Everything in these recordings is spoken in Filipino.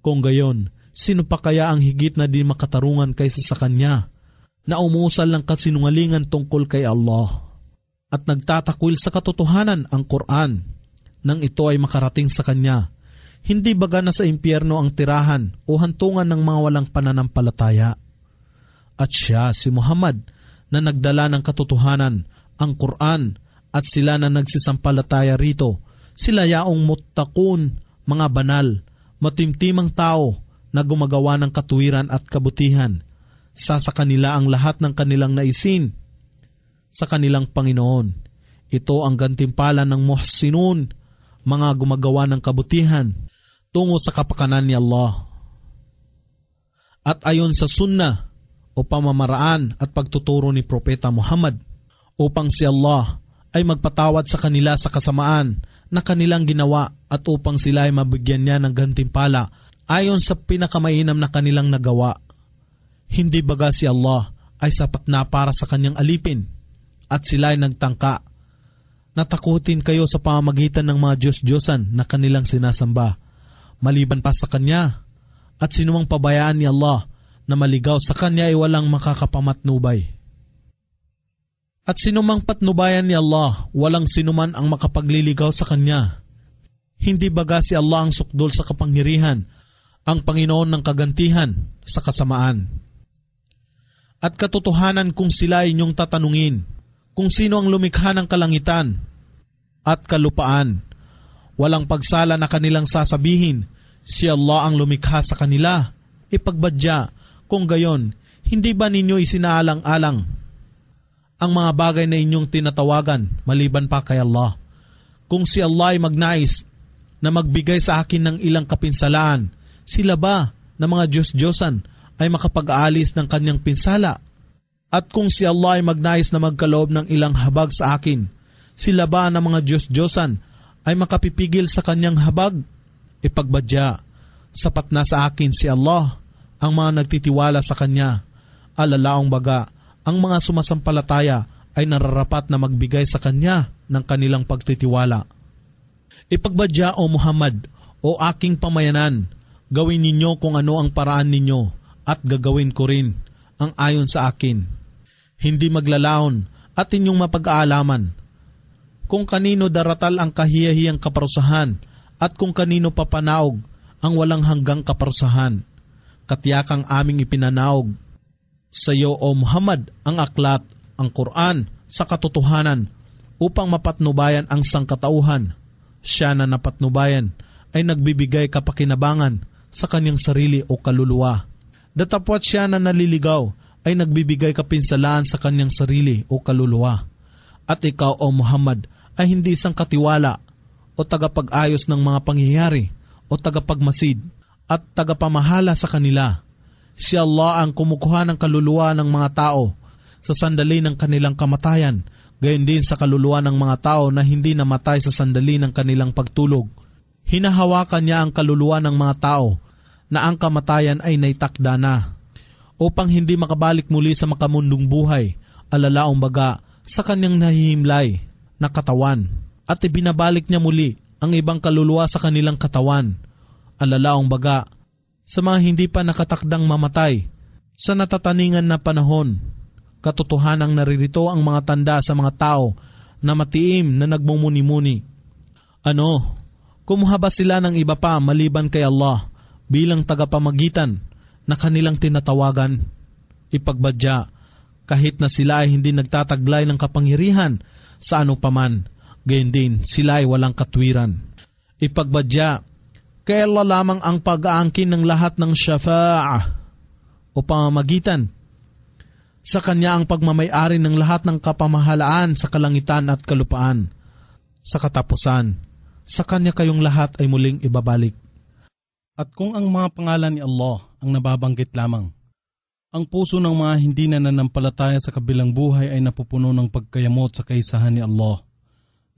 Kung gayon, sino pa kaya ang higit na di makatarungan kaysa sa Kanya, na umusal ng kasinungalingan tungkol kay Allah, at nagtatakwil sa katotohanan ang Quran, nang ito ay makarating sa Kanya, hindi baga na sa impyerno ang tirahan o hantungan ng mga walang pananampalataya. At siya, si Muhammad, na nagdala ng katotohanan, ang Quran, at sila na nagsisampalataya rito, sila yaong muttakun, mga banal, matimtimang tao na gumagawa ng katuwiran at kabutihan. Sa sa kanila ang lahat ng kanilang naisin sa kanilang Panginoon. Ito ang gantimpala ng muhsinun, mga gumagawa ng kabutihan tungo sa kapakanan ni Allah. At ayon sa sunna o pamamaraan at pagtuturo ni Propeta Muhammad upang si Allah ay magpatawad sa kanila sa kasamaan na kanilang ginawa at upang sila ay mabigyan niya ng gantimpala ayon sa pinakamainam na kanilang nagawa. Hindi baga si Allah ay sapat na para sa kanyang alipin at sila ay nagtangka. Natakutin kayo sa pamamagitan ng mga Diyos-Diyosan na kanilang sinasamba, maliban pa sa Kanya, at sinumang pabayaan ni Allah na maligaw sa Kanya ay walang makakapamatnubay. At sinumang patnubayan ni Allah, walang sinuman ang makapagliligaw sa Kanya. Hindi baga si Allah ang sukdol sa kapangyarihan, ang Panginoon ng kagantihan sa kasamaan. At katotohanan kung sila inyong tatanungin, kung sino ang lumikha ng kalangitan at kalupaan, walang pagsala na kanilang sasabihin, si Allah ang lumikha sa kanila, ipagbadya, kung gayon, hindi ba ninyo isinaalang-alang ang mga bagay na inyong tinatawagan maliban pa kay Allah. Kung si Allah ay magnais na magbigay sa akin ng ilang kapinsalaan, sila ba na mga Diyos-Diyosan ay makapag alis ng kanyang pinsala? At kung si Allah ay magnais na magkaloob ng ilang habag sa akin, sila ba na mga Diyos-Diyosan ay makapipigil sa kanyang habag? Ipagbadya, sapat na sa akin si Allah ang mga nagtitiwala sa kanya, alalaong baga, ang mga sumasampalataya ay nararapat na magbigay sa Kanya ng kanilang pagtitiwala. Ipagbadya o Muhammad o aking pamayanan, gawin ninyo kung ano ang paraan ninyo at gagawin ko rin ang ayon sa akin. Hindi maglalaon at inyong mapag-aalaman kung kanino daratal ang kahiyahiyang kaparusahan at kung kanino papanaog ang walang hanggang kaparusahan. Katiyakang aming ipinanaog sa iyo o Muhammad ang aklat, ang Quran, sa katotohanan upang mapatnubayan ang sangkatauhan. Siya na napatnubayan ay nagbibigay kapakinabangan sa kanyang sarili o kaluluwa. Datapwat siya na naliligaw ay nagbibigay kapinsalaan sa kanyang sarili o kaluluwa. At ikaw o Muhammad ay hindi isang katiwala o tagapag-ayos ng mga pangyayari o tagapagmasid at tagapamahala sa kanila Si Allah ang kumukuha ng kaluluwa ng mga tao sa sandali ng kanilang kamatayan, gayon din sa kaluluwa ng mga tao na hindi namatay sa sandali ng kanilang pagtulog. Hinahawakan niya ang kaluluwa ng mga tao na ang kamatayan ay naitakda na upang hindi makabalik muli sa makamundong buhay, alalaong baga sa kanyang nahihimlay na katawan at ibinabalik niya muli ang ibang kaluluwa sa kanilang katawan, alalaong baga sa mga hindi pa nakatakdang mamatay sa natataningan na panahon. ang naririto ang mga tanda sa mga tao na matiim na nagmumuni-muni. Ano? Kumuha ba sila ng iba pa maliban kay Allah bilang tagapamagitan na kanilang tinatawagan? Ipagbadya, kahit na sila ay hindi nagtataglay ng kapangyarihan sa ano paman, gayon din sila ay walang katwiran. Ipagbadya, kaya lamang ang pag-aangkin ng lahat ng syafa'ah o pamamagitan. Sa Kanya ang pagmamayari ng lahat ng kapamahalaan sa kalangitan at kalupaan. Sa katapusan, sa Kanya kayong lahat ay muling ibabalik. At kung ang mga pangalan ni Allah ang nababanggit lamang, ang puso ng mga hindi na nanampalataya sa kabilang buhay ay napupuno ng pagkayamot sa kaisahan ni Allah –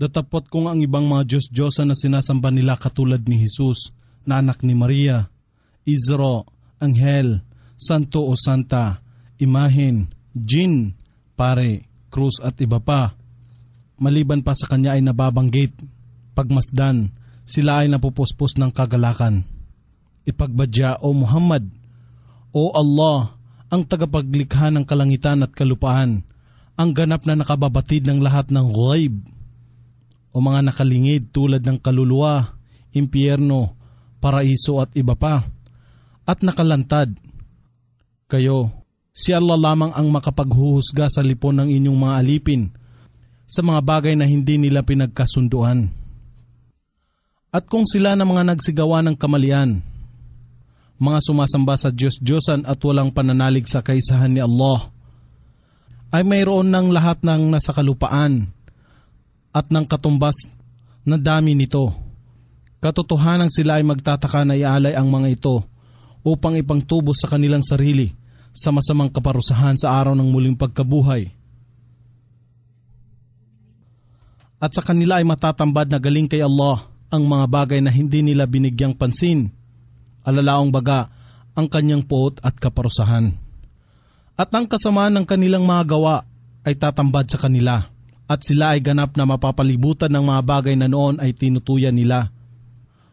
Datapot ko nga ang ibang mga Diyos-Diyosa na sinasamba nila katulad ni Jesus, na anak ni Maria, Izro, Anghel, Santo o Santa, Imahin, Jin, Pare, Cruz at iba pa. Maliban pa sa kanya ay nababanggit, pagmasdan, sila ay napupuspos ng kagalakan. Ipagbadya o Muhammad, O Allah, ang tagapaglikha ng kalangitan at kalupaan, ang ganap na nakababatid ng lahat ng ghaib, o mga nakalingid tulad ng kaluluwa, impyerno, paraiso at iba pa, at nakalantad. Kayo, si Allah lamang ang makapaghuhusga sa lipon ng inyong mga alipin sa mga bagay na hindi nila pinagkasunduan. At kung sila na mga nagsigawa ng kamalian, mga sumasamba sa Diyos-Diyosan at walang pananalig sa kaisahan ni Allah, ay mayroon ng lahat ng nasa kalupaan, at ng katumbas na dami nito. Katotohanang sila ay magtataka na ialay ang mga ito upang ipangtubo sa kanilang sarili sa masamang kaparusahan sa araw ng muling pagkabuhay. At sa kanila ay matatambad na galing kay Allah ang mga bagay na hindi nila binigyang pansin. Alalaong baga ang kanyang poot at kaparusahan. At ang kasamaan ng kanilang mga gawa ay tatambad sa kanila at sila ay ganap na mapapalibutan ng mga bagay na noon ay tinutuyan nila.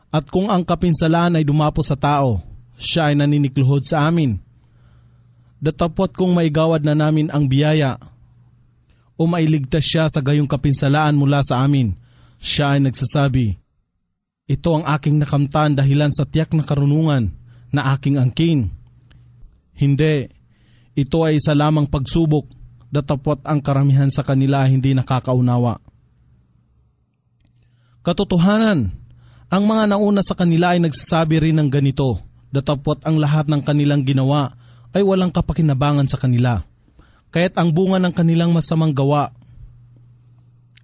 At kung ang kapinsalaan ay dumapo sa tao, siya ay naninikluhod sa amin. Datapot kung maigawad na namin ang biyaya o mailigtas siya sa gayong kapinsalaan mula sa amin, siya ay nagsasabi, Ito ang aking nakamtan dahilan sa tiyak na karunungan na aking angkin. Hindi, ito ay isa lamang pagsubok datapot ang karamihan sa kanila hindi nakakaunawa. Katotohanan, ang mga nauna sa kanila ay nagsasabi rin ng ganito, datapot ang lahat ng kanilang ginawa ay walang kapakinabangan sa kanila. Kaya't ang bunga ng kanilang masamang gawa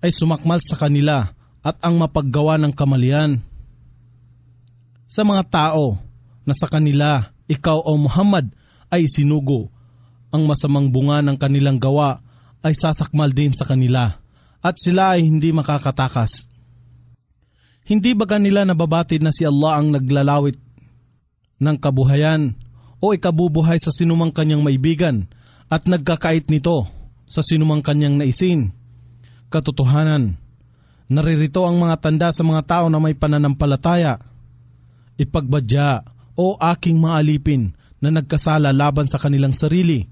ay sumakmal sa kanila at ang mapaggawa ng kamalian. Sa mga tao na sa kanila, ikaw o Muhammad ay sinugo ang masamang bunga ng kanilang gawa ay sasakmal din sa kanila, at sila ay hindi makakatakas. Hindi ba kanila nababatid na si Allah ang naglalawit ng kabuhayan o ikabubuhay sa sinumang kanyang maibigan at nagkakait nito sa sinumang kanyang naisin? Katotohanan, naririto ang mga tanda sa mga tao na may pananampalataya. Ipagbadya o aking maalipin na nagkasala laban sa kanilang sarili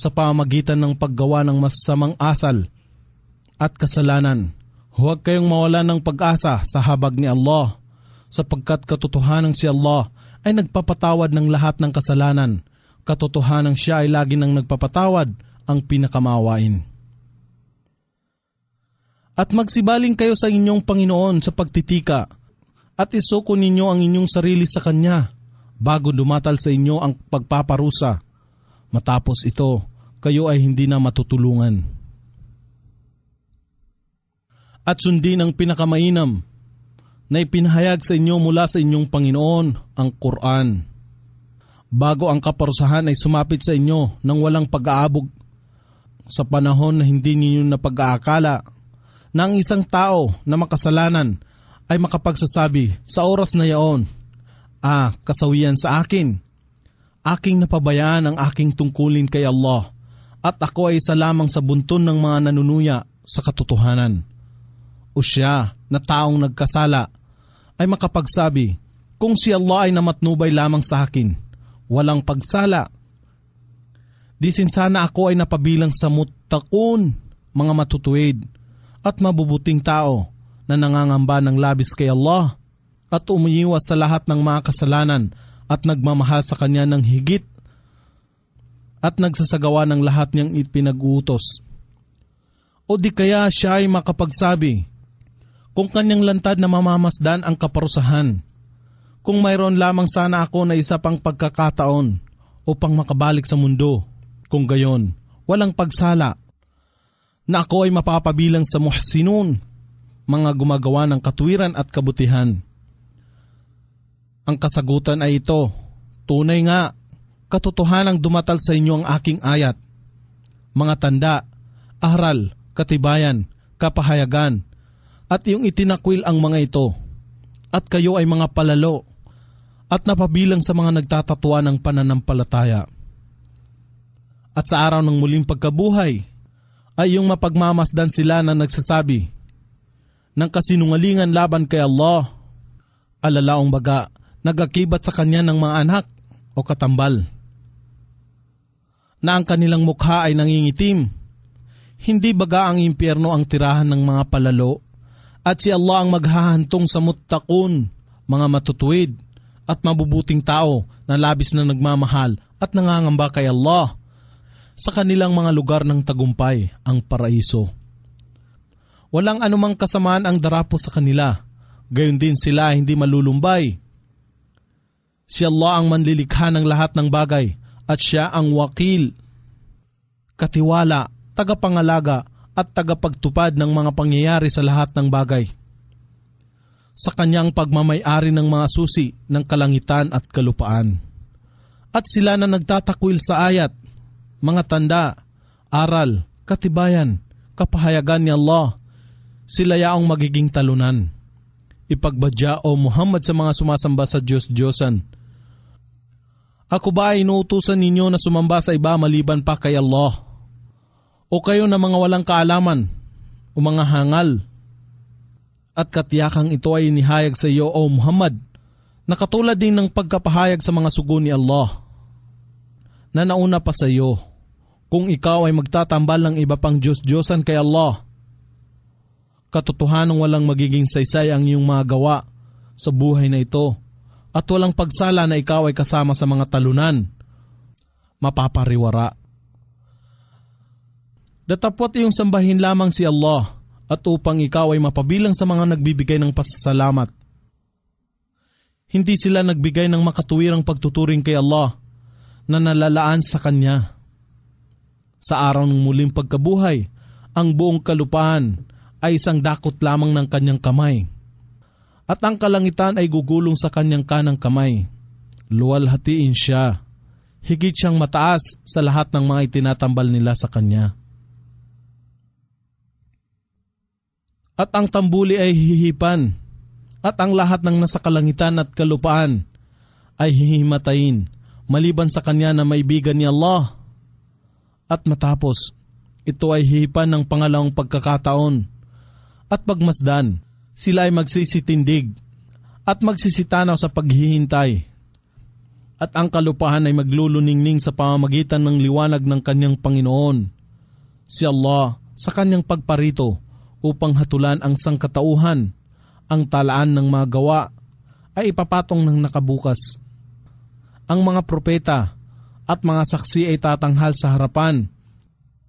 sa pamagitan ng paggawa ng masamang asal at kasalanan. Huwag kayong mawala ng pag-asa sa habag ni Allah, sapagkat katotohanan si Allah ay nagpapatawad ng lahat ng kasalanan. Katotohanan siya ay lagi nang nagpapatawad ang pinakamawain. At magsibaling kayo sa inyong Panginoon sa pagtitika, at isuko ninyo ang inyong sarili sa Kanya bago dumatal sa inyo ang pagpaparusa. Matapos ito, kayo ay hindi na matutulungan. At sundin ang pinakamainam na ipinahayag sa inyo mula sa inyong Panginoon ang Quran. Bago ang kaparusahan ay sumapit sa inyo ng walang pag-aabog sa panahon na hindi ninyo napag-aakala na ang isang tao na makasalanan ay makapagsasabi sa oras na yaon, Ah, kasawian sa akin. Aking napabayaan ang aking tungkulin kay Allah at ako ay isa lamang sa bunton ng mga nanunuya sa katotohanan. O siya na taong nagkasala ay makapagsabi, kung si Allah ay namatnubay lamang sa akin, walang pagsala. Di sana ako ay napabilang sa mutakun, mga matutuwid, at mabubuting tao na nangangamba ng labis kay Allah at umiiwas sa lahat ng mga kasalanan at nagmamahal sa Kanya ng higit at nagsasagawa ng lahat niyang ipinagutos. O di kaya siya ay makapagsabi kung kanyang lantad na mamamasdan ang kaparusahan. Kung mayroon lamang sana ako na isa pang pagkakataon upang makabalik sa mundo. Kung gayon, walang pagsala na ako ay mapapabilang sa muhsinun, mga gumagawa ng katwiran at kabutihan. Ang kasagutan ay ito, tunay nga katotohanang dumatal sa inyo ang aking ayat. Mga tanda, aral, katibayan, kapahayagan, at iyong itinakwil ang mga ito. At kayo ay mga palalo, at napabilang sa mga nagtatatuwa ng pananampalataya. At sa araw ng muling pagkabuhay, ay yung mapagmamasdan sila na nagsasabi ng kasinungalingan laban kay Allah, alalaong baga, nagakibat sa kanya ng mga anak o katambal na ang kanilang mukha ay nangingitim. Hindi baga ang impyerno ang tirahan ng mga palalo at si Allah ang maghahantong sa muttakun, mga matutuwid at mabubuting tao na labis na nagmamahal at nangangamba kay Allah sa kanilang mga lugar ng tagumpay, ang paraiso. Walang anumang kasamaan ang darapo sa kanila, gayon din sila hindi malulumbay. Si Allah ang manlilikha ng lahat ng bagay at siya ang wakil, katiwala, tagapangalaga at tagapagtupad ng mga pangyayari sa lahat ng bagay. Sa kanyang pagmamayari ng mga susi ng kalangitan at kalupaan. At sila na nagtatakwil sa ayat, mga tanda, aral, katibayan, kapahayagan ni Allah, sila yaong magiging talunan. Ipagbadya o Muhammad sa mga sumasamba sa Diyos-Diyosan, ako ba ay inuutusan ninyo na sumamba sa iba maliban pa kay Allah? O kayo na mga walang kaalaman o mga hangal? At katiyakang ito ay inihayag sa iyo, O Muhammad, na katulad din ng pagkapahayag sa mga sugo ni Allah, na nauna pa sa iyo, kung ikaw ay magtatambal ng iba pang Diyos-Diyosan kay Allah. Katotohanan walang magiging saysay ang iyong mga gawa sa buhay na ito at walang pagsala na ikaw ay kasama sa mga talunan. Mapapariwara. Datapot iyong sambahin lamang si Allah at upang ikaw ay mapabilang sa mga nagbibigay ng pasasalamat. Hindi sila nagbigay ng makatuwirang pagtuturing kay Allah na nalalaan sa Kanya. Sa araw ng muling pagkabuhay, ang buong kalupahan ay isang dakot lamang ng kanyang kamay at ang kalangitan ay gugulong sa kanyang kanang kamay. Luwalhatiin siya. Higit siyang mataas sa lahat ng mga itinatambal nila sa kanya. At ang tambuli ay hihipan, at ang lahat ng nasa kalangitan at kalupaan ay hihimatayin, maliban sa kanya na maibigan ni Allah. At matapos, ito ay hihipan ng pangalawang pagkakataon at pagmasdan sila ay magsisitindig at magsisitanaw sa paghihintay. At ang kalupahan ay magluluningning sa pamamagitan ng liwanag ng kanyang Panginoon, si Allah sa kanyang pagparito upang hatulan ang sangkatauhan, ang talaan ng mga gawa ay ipapatong ng nakabukas. Ang mga propeta at mga saksi ay tatanghal sa harapan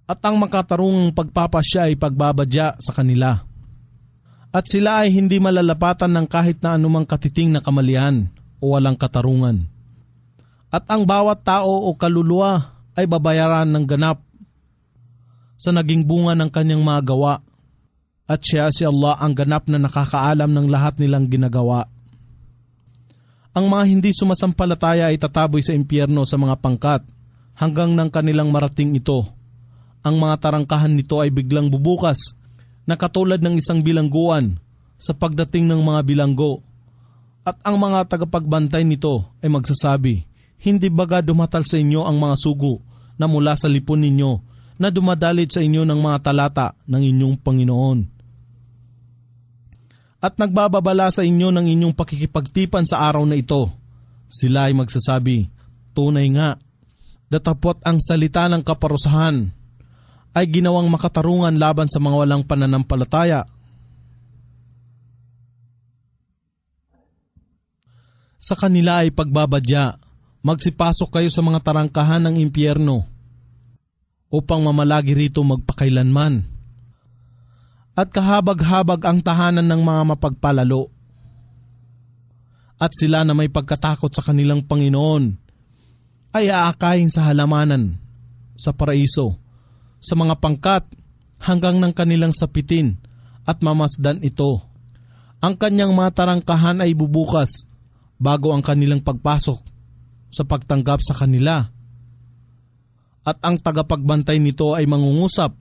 at ang makatarungang pagpapasya ay pagbabadya sa kanila.'" at sila ay hindi malalapatan ng kahit na anumang katiting na kamalian o walang katarungan. At ang bawat tao o kaluluwa ay babayaran ng ganap sa naging bunga ng kanyang mga gawa at siya si Allah ang ganap na nakakaalam ng lahat nilang ginagawa. Ang mga hindi sumasampalataya ay tataboy sa impyerno sa mga pangkat hanggang nang kanilang marating ito. Ang mga tarangkahan nito ay biglang bubukas na katulad ng isang bilangguan sa pagdating ng mga bilanggo. At ang mga tagapagbantay nito ay magsasabi, Hindi baga dumatal sa inyo ang mga sugo na mula sa lipon ninyo na dumadalit sa inyo ng mga talata ng inyong Panginoon? At nagbababala sa inyo ng inyong pakikipagtipan sa araw na ito. Sila ay magsasabi, Tunay nga, datapot ang salita ng kaparusahan ay ginawang makatarungan laban sa mga walang pananampalataya. Sa kanila ay pagbabadya, magsipasok kayo sa mga tarangkahan ng impyerno upang mamalagi rito magpakailanman. At kahabag-habag ang tahanan ng mga mapagpalalo. At sila na may pagkatakot sa kanilang Panginoon ay aakayin sa halamanan sa paraiso sa mga pangkat hanggang ng kanilang sapitin at mamasdan ito. Ang kanyang matarangkahan ay bubukas bago ang kanilang pagpasok sa pagtanggap sa kanila. At ang tagapagbantay nito ay mangungusap,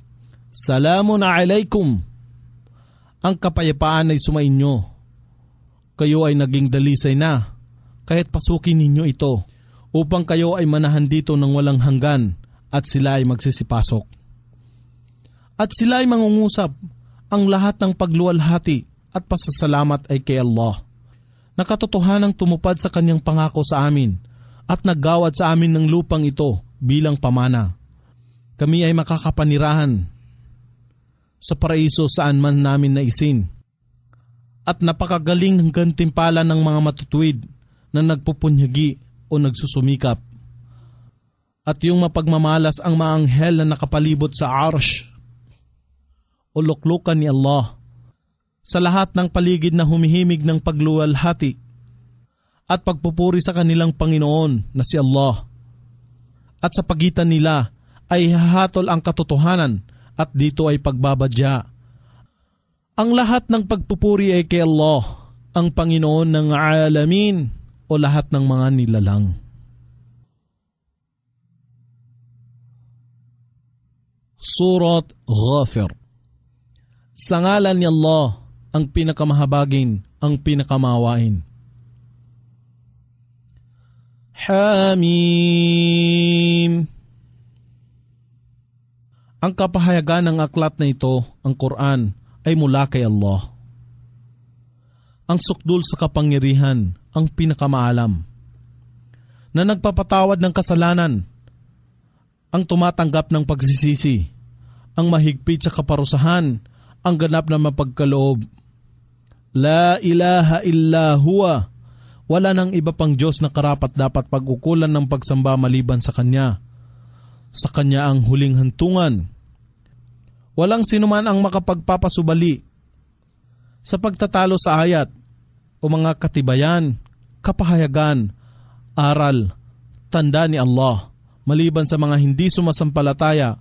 Salamun alaikum! Ang kapayapaan ay sumainyo. Kayo ay naging dalisay na, kahit pasukin ninyo ito upang kayo ay manahan dito ng walang hanggan at sila ay magsisipasok. At sila ay mangungusap ang lahat ng pagluwalhati at pasasalamat ay kay Allah. Nakatotohanang tumupad sa kanyang pangako sa amin at naggawad sa amin ng lupang ito bilang pamana. Kami ay makakapanirahan sa paraiso saan man namin naisin. At napakagaling ng gantimpala ng mga matutuwid na nagpupunyagi o nagsusumikap. At yung mapagmamalas ang mga anghel na nakapalibot sa arsh o luklukan ni Allah sa lahat ng paligid na humihimig ng pagluwalhati at pagpupuri sa kanilang Panginoon na si Allah. At sa pagitan nila ay hahatol ang katotohanan at dito ay pagbabadya. Ang lahat ng pagpupuri ay kay Allah, ang Panginoon ng alamin o lahat ng mga nilalang. Surat Ghafir sa ngalan ni Allah, ang pinakamahabagin, ang pinakamawain. Hamim Ang kapahayagan ng aklat na ito, ang Quran, ay mula kay Allah. Ang sukdul sa kapangyarihan, ang pinakamaalam. Na nagpapatawad ng kasalanan, ang tumatanggap ng pagsisisi, ang mahigpit sa kaparusahan, ang ganap na mapagkaloob. La ilaha illa huwa. Wala nang iba pang Diyos na karapat dapat pagukulan ng pagsamba maliban sa Kanya. Sa Kanya ang huling hantungan. Walang sinuman ang makapagpapasubali sa pagtatalo sa ayat o mga katibayan, kapahayagan, aral, tanda ni Allah maliban sa mga hindi sumasampalataya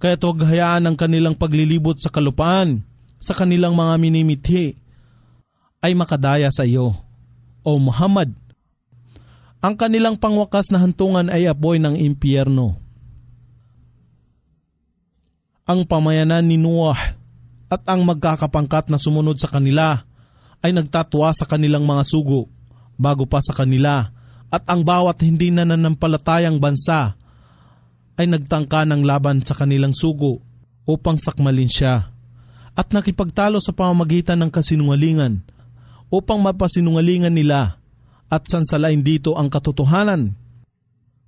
kaya huwag hayaan ang kanilang paglilibot sa kalupaan, sa kanilang mga minimithi, ay makadaya sa iyo, O Muhammad. Ang kanilang pangwakas na hantungan ay apoy ng impyerno. Ang pamayanan ni Noah at ang magkakapangkat na sumunod sa kanila ay nagtatwa sa kanilang mga sugo bago pa sa kanila at ang bawat hindi nananampalatayang bansa ay nagtangka ng laban sa kanilang sugo upang sakmalin siya at nakipagtalo sa pamamagitan ng kasinungalingan upang mapasinungalingan nila at sansalain dito ang katotohanan.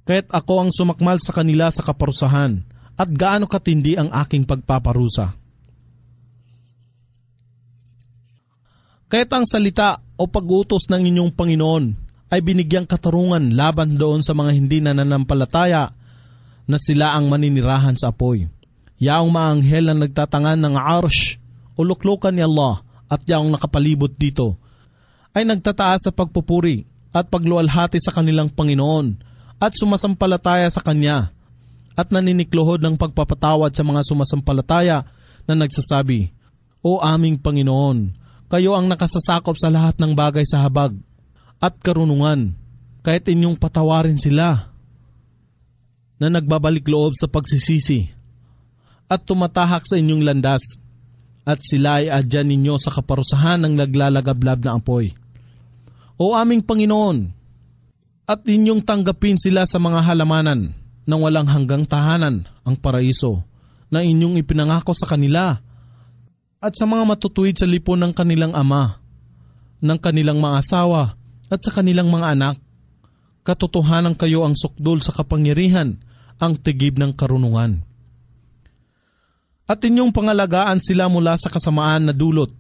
Kahit ako ang sumakmal sa kanila sa kaparusahan at gaano katindi ang aking pagpaparusa. Kaya't ang salita o pagutos ng inyong Panginoon ay binigyang katarungan laban doon sa mga hindi nananampalataya na sila ang maninirahan sa apoy. Yaong maanghel na nagtatangan ng arsh uluklukan ni Allah at yaong nakapalibot dito ay nagtataas sa pagpupuri at pagluwalhati sa kanilang Panginoon at sumasampalataya sa Kanya at naniniklohod ng pagpapatawad sa mga sumasampalataya na nagsasabi, O aming Panginoon, kayo ang nakasasakop sa lahat ng bagay sa habag at karunungan, kahit inyong patawarin sila na nagbabalik loob sa pagsisisi at tumatahak sa inyong landas at sila ay adya ninyo sa kaparusahan ng naglalagablab na apoy. O aming Panginoon, at inyong tanggapin sila sa mga halamanan ng walang hanggang tahanan ang paraiso na inyong ipinangako sa kanila at sa mga matutuwid sa lipon ng kanilang ama, ng kanilang mga asawa at sa kanilang mga anak. Katotohanan kayo ang sukdol sa kapangyarihan ang tigib ng karunungan. At inyong pangalagaan sila mula sa kasamaan na dulot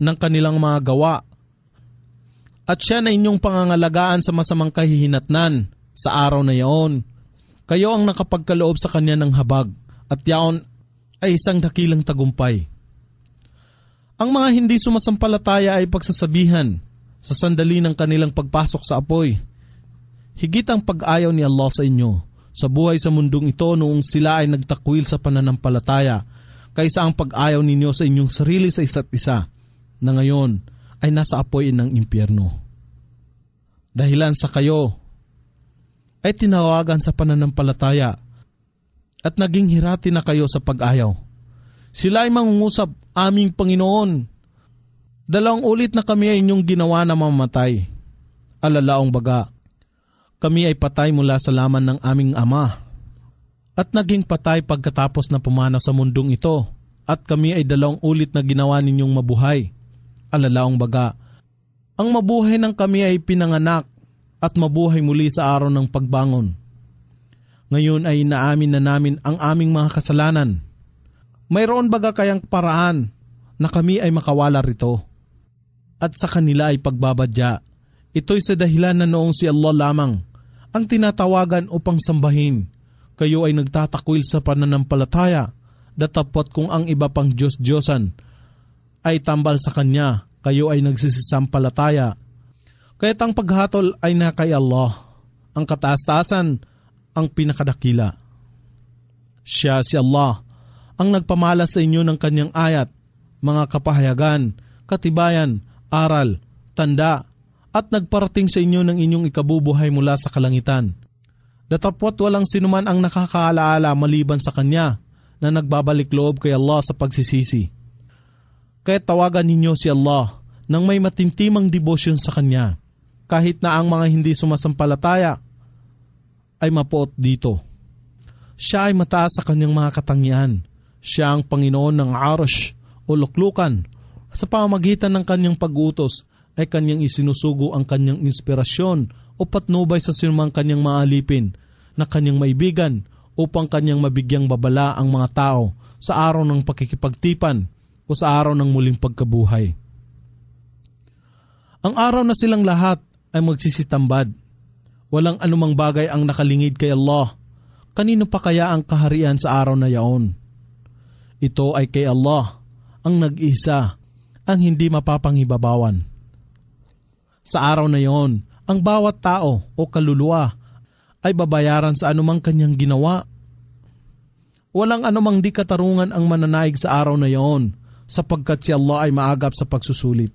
ng kanilang mga gawa. At siya na inyong pangangalagaan sa masamang kahihinatnan sa araw na iyon. Kayo ang nakapagkaloob sa kanya ng habag at yaon ay isang dakilang tagumpay. Ang mga hindi sumasampalataya ay pagsasabihan sa sandali ng kanilang pagpasok sa apoy. Higit ang pag-ayaw ni Allah sa inyo sa buhay sa mundong ito noong sila ay nagtakwil sa pananampalataya kaysa ang pag-ayaw ninyo sa inyong sarili sa isa't isa na ngayon ay nasa apoy ng impyerno. Dahilan sa kayo ay tinawagan sa pananampalataya at naging hirati na kayo sa pag-ayaw. Sila ay mangungusap, aming Panginoon, dalawang ulit na kami ay inyong ginawa na mamatay. Alalaong baga, kami ay patay mula sa laman ng aming ama at naging patay pagkatapos na pumanaw sa mundong ito at kami ay dalawang ulit na ginawa ninyong mabuhay. Alalaong baga, ang mabuhay ng kami ay pinanganak at mabuhay muli sa araw ng pagbangon. Ngayon ay inaamin na namin ang aming mga kasalanan. Mayroon baga kayang paraan na kami ay makawala rito? At sa kanila ay pagbabadya. Ito'y sa dahilan na noong si Allah lamang ang tinatawagan upang sambahin. Kayo ay nagtatakwil sa pananampalataya, datapot kung ang iba pang Diyos-Diyosan ay tambal sa Kanya, kayo ay nagsisisampalataya. Kaya't ang paghatol ay na kay Allah, ang kataas-taasan, ang pinakadakila. Siya si Allah, ang nagpamala sa inyo ng kanyang ayat, mga kapahayagan, katibayan, aral, tanda, at nagparating sa inyo ng inyong ikabubuhay mula sa kalangitan. Datapwat walang sinuman ang nakakaalaala maliban sa Kanya na nagbabalik loob kay Allah sa pagsisisi. Kaya tawagan ninyo si Allah nang may matintimang debosyon sa Kanya, kahit na ang mga hindi sumasampalataya ay mapuot dito. Siya ay mataas sa kanyang mga katangian. Siya ang Panginoon ng Arush o Luklukan sa pamamagitan ng kanyang pag-utos ay kanyang isinusugo ang kanyang inspirasyon o patnubay sa sinumang kanyang maalipin na kanyang maibigan upang kanyang mabigyang babala ang mga tao sa araw ng pakikipagtipan o sa araw ng muling pagkabuhay. Ang araw na silang lahat ay magsisitambad. Walang anumang bagay ang nakalingid kay Allah. Kanino pa kaya ang kaharian sa araw na yaon? Ito ay kay Allah, ang nag-isa, ang hindi mapapangibabawan. Sa araw na iyon, ang bawat tao o kaluluwa ay babayaran sa anumang kanyang ginawa. Walang anumang di katarungan ang mananaig sa araw na iyon sapagkat si Allah ay maagap sa pagsusulit.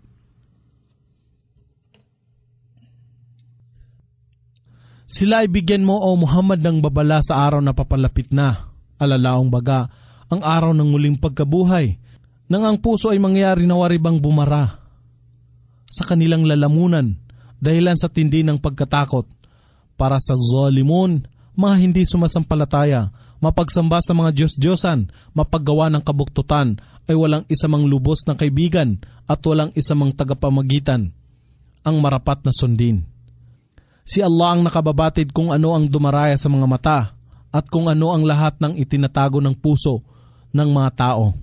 Sila ay bigyan mo o Muhammad ng babala sa araw na papalapit na, alalaong baga, ang araw ng muling pagkabuhay, nang ang puso ay mangyari na waribang bumara sa kanilang lalamunan dahilan sa tindi ng pagkatakot para sa zalimun, mga hindi sumasampalataya, mapagsamba sa mga Diyos-Diyosan, mapaggawa ng kabuktutan, ay walang isamang lubos na kaibigan at walang isamang tagapamagitan, ang marapat na sundin. Si Allah ang nakababatid kung ano ang dumaraya sa mga mata at kung ano ang lahat ng itinatago ng puso ng mga tao.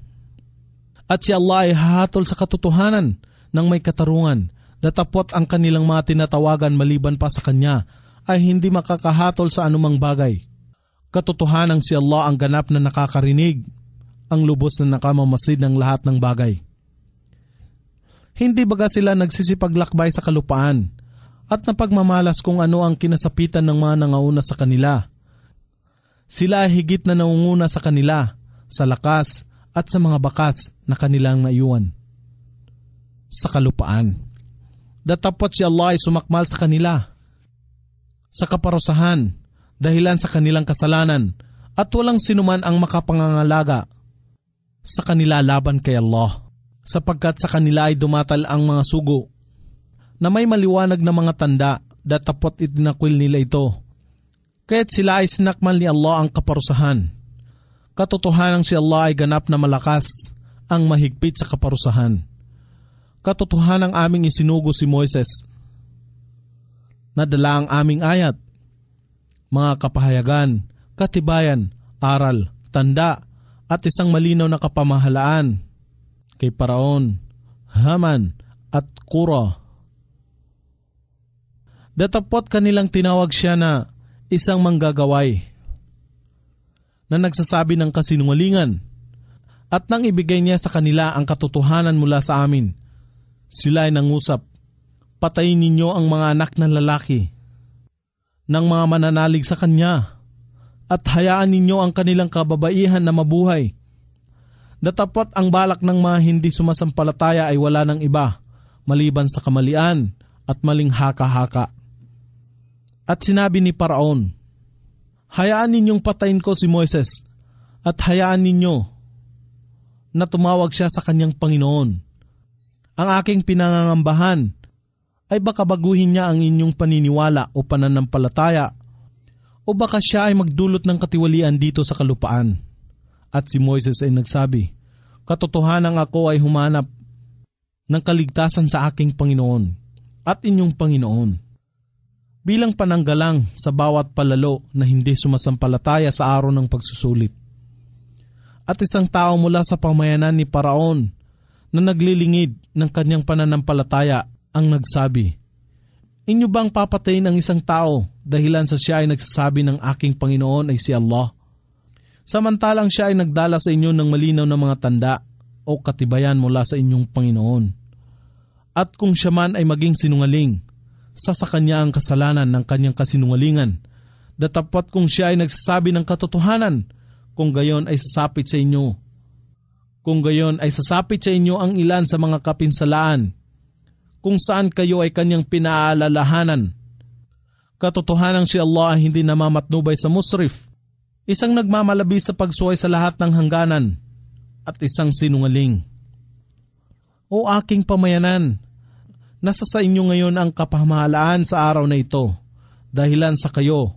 At si Allah ay hahatol sa katotohanan ng may katarungan, datapot ang kanilang mga tinatawagan maliban pa sa Kanya, ay hindi makakahatol sa anumang bagay. Katotohanan si Allah ang ganap na nakakarinig, ang lubos na nakamamasid ng lahat ng bagay. Hindi baga sila nagsisipaglakbay sa kalupaan at napagmamalas kung ano ang kinasapitan ng mga nangauna sa kanila. Sila ay higit na nangunguna sa kanila, sa lakas at sa mga bakas na kanilang naiwan sa kalupaan. Datapot si Allah ay sumakmal sa kanila, sa kaparusahan, dahilan sa kanilang kasalanan, at walang sinuman ang makapangangalaga sa kanila laban kay Allah, sapagkat sa kanila ay dumatal ang mga sugo na may maliwanag na mga tanda datapot itinakwil nila ito. Kaya't sila ay sinakmal ni Allah ang kaparusahan. Katotohanang si Allah ay ganap na malakas ang mahigpit sa kaparusahan katotohanan ang aming isinugo si Moises. Nadala ang aming ayat, mga kapahayagan, katibayan, aral, tanda, at isang malinaw na kapamahalaan kay Paraon, Haman, at Kura. Datapot kanilang tinawag siya na isang manggagaway na nagsasabi ng kasinungalingan at nang ibigay niya sa kanila ang katotohanan mula sa amin – sila ay nangusap, patayin ninyo ang mga anak ng lalaki, ng mga mananalig sa kanya, at hayaan ninyo ang kanilang kababaihan na mabuhay. Datapat ang balak ng mga hindi sumasampalataya ay wala ng iba, maliban sa kamalian at maling haka-haka. At sinabi ni Paraon, Hayaan ninyong patayin ko si Moises at hayaan ninyo na tumawag siya sa kanyang Panginoon ang aking pinangangambahan ay baka baguhin niya ang inyong paniniwala o pananampalataya o baka siya ay magdulot ng katiwalian dito sa kalupaan. At si Moises ay nagsabi, Katotohanan ako ay humanap ng kaligtasan sa aking Panginoon at inyong Panginoon. Bilang pananggalang sa bawat palalo na hindi sumasampalataya sa araw ng pagsusulit. At isang tao mula sa pamayanan ni Paraon na naglilingid ng kanyang pananampalataya ang nagsabi, Inyo bang papatayin ang isang tao dahilan sa siya ay nagsasabi ng aking Panginoon ay si Allah? Samantalang siya ay nagdala sa inyo ng malinaw na mga tanda o katibayan mula sa inyong Panginoon. At kung siya man ay maging sinungaling, sa sa kanya ang kasalanan ng kanyang kasinungalingan. Datapat kung siya ay nagsasabi ng katotohanan, kung gayon ay sasapit sa inyo kung gayon ay sasapit sa inyo ang ilan sa mga kapinsalaan, kung saan kayo ay kanyang pinaalalahanan. Katotohanan si Allah ay hindi namamatnubay sa musrif, isang nagmamalabi sa pagsuway sa lahat ng hangganan, at isang sinungaling. O aking pamayanan, nasa sa inyo ngayon ang kapamahalaan sa araw na ito, dahilan sa kayo.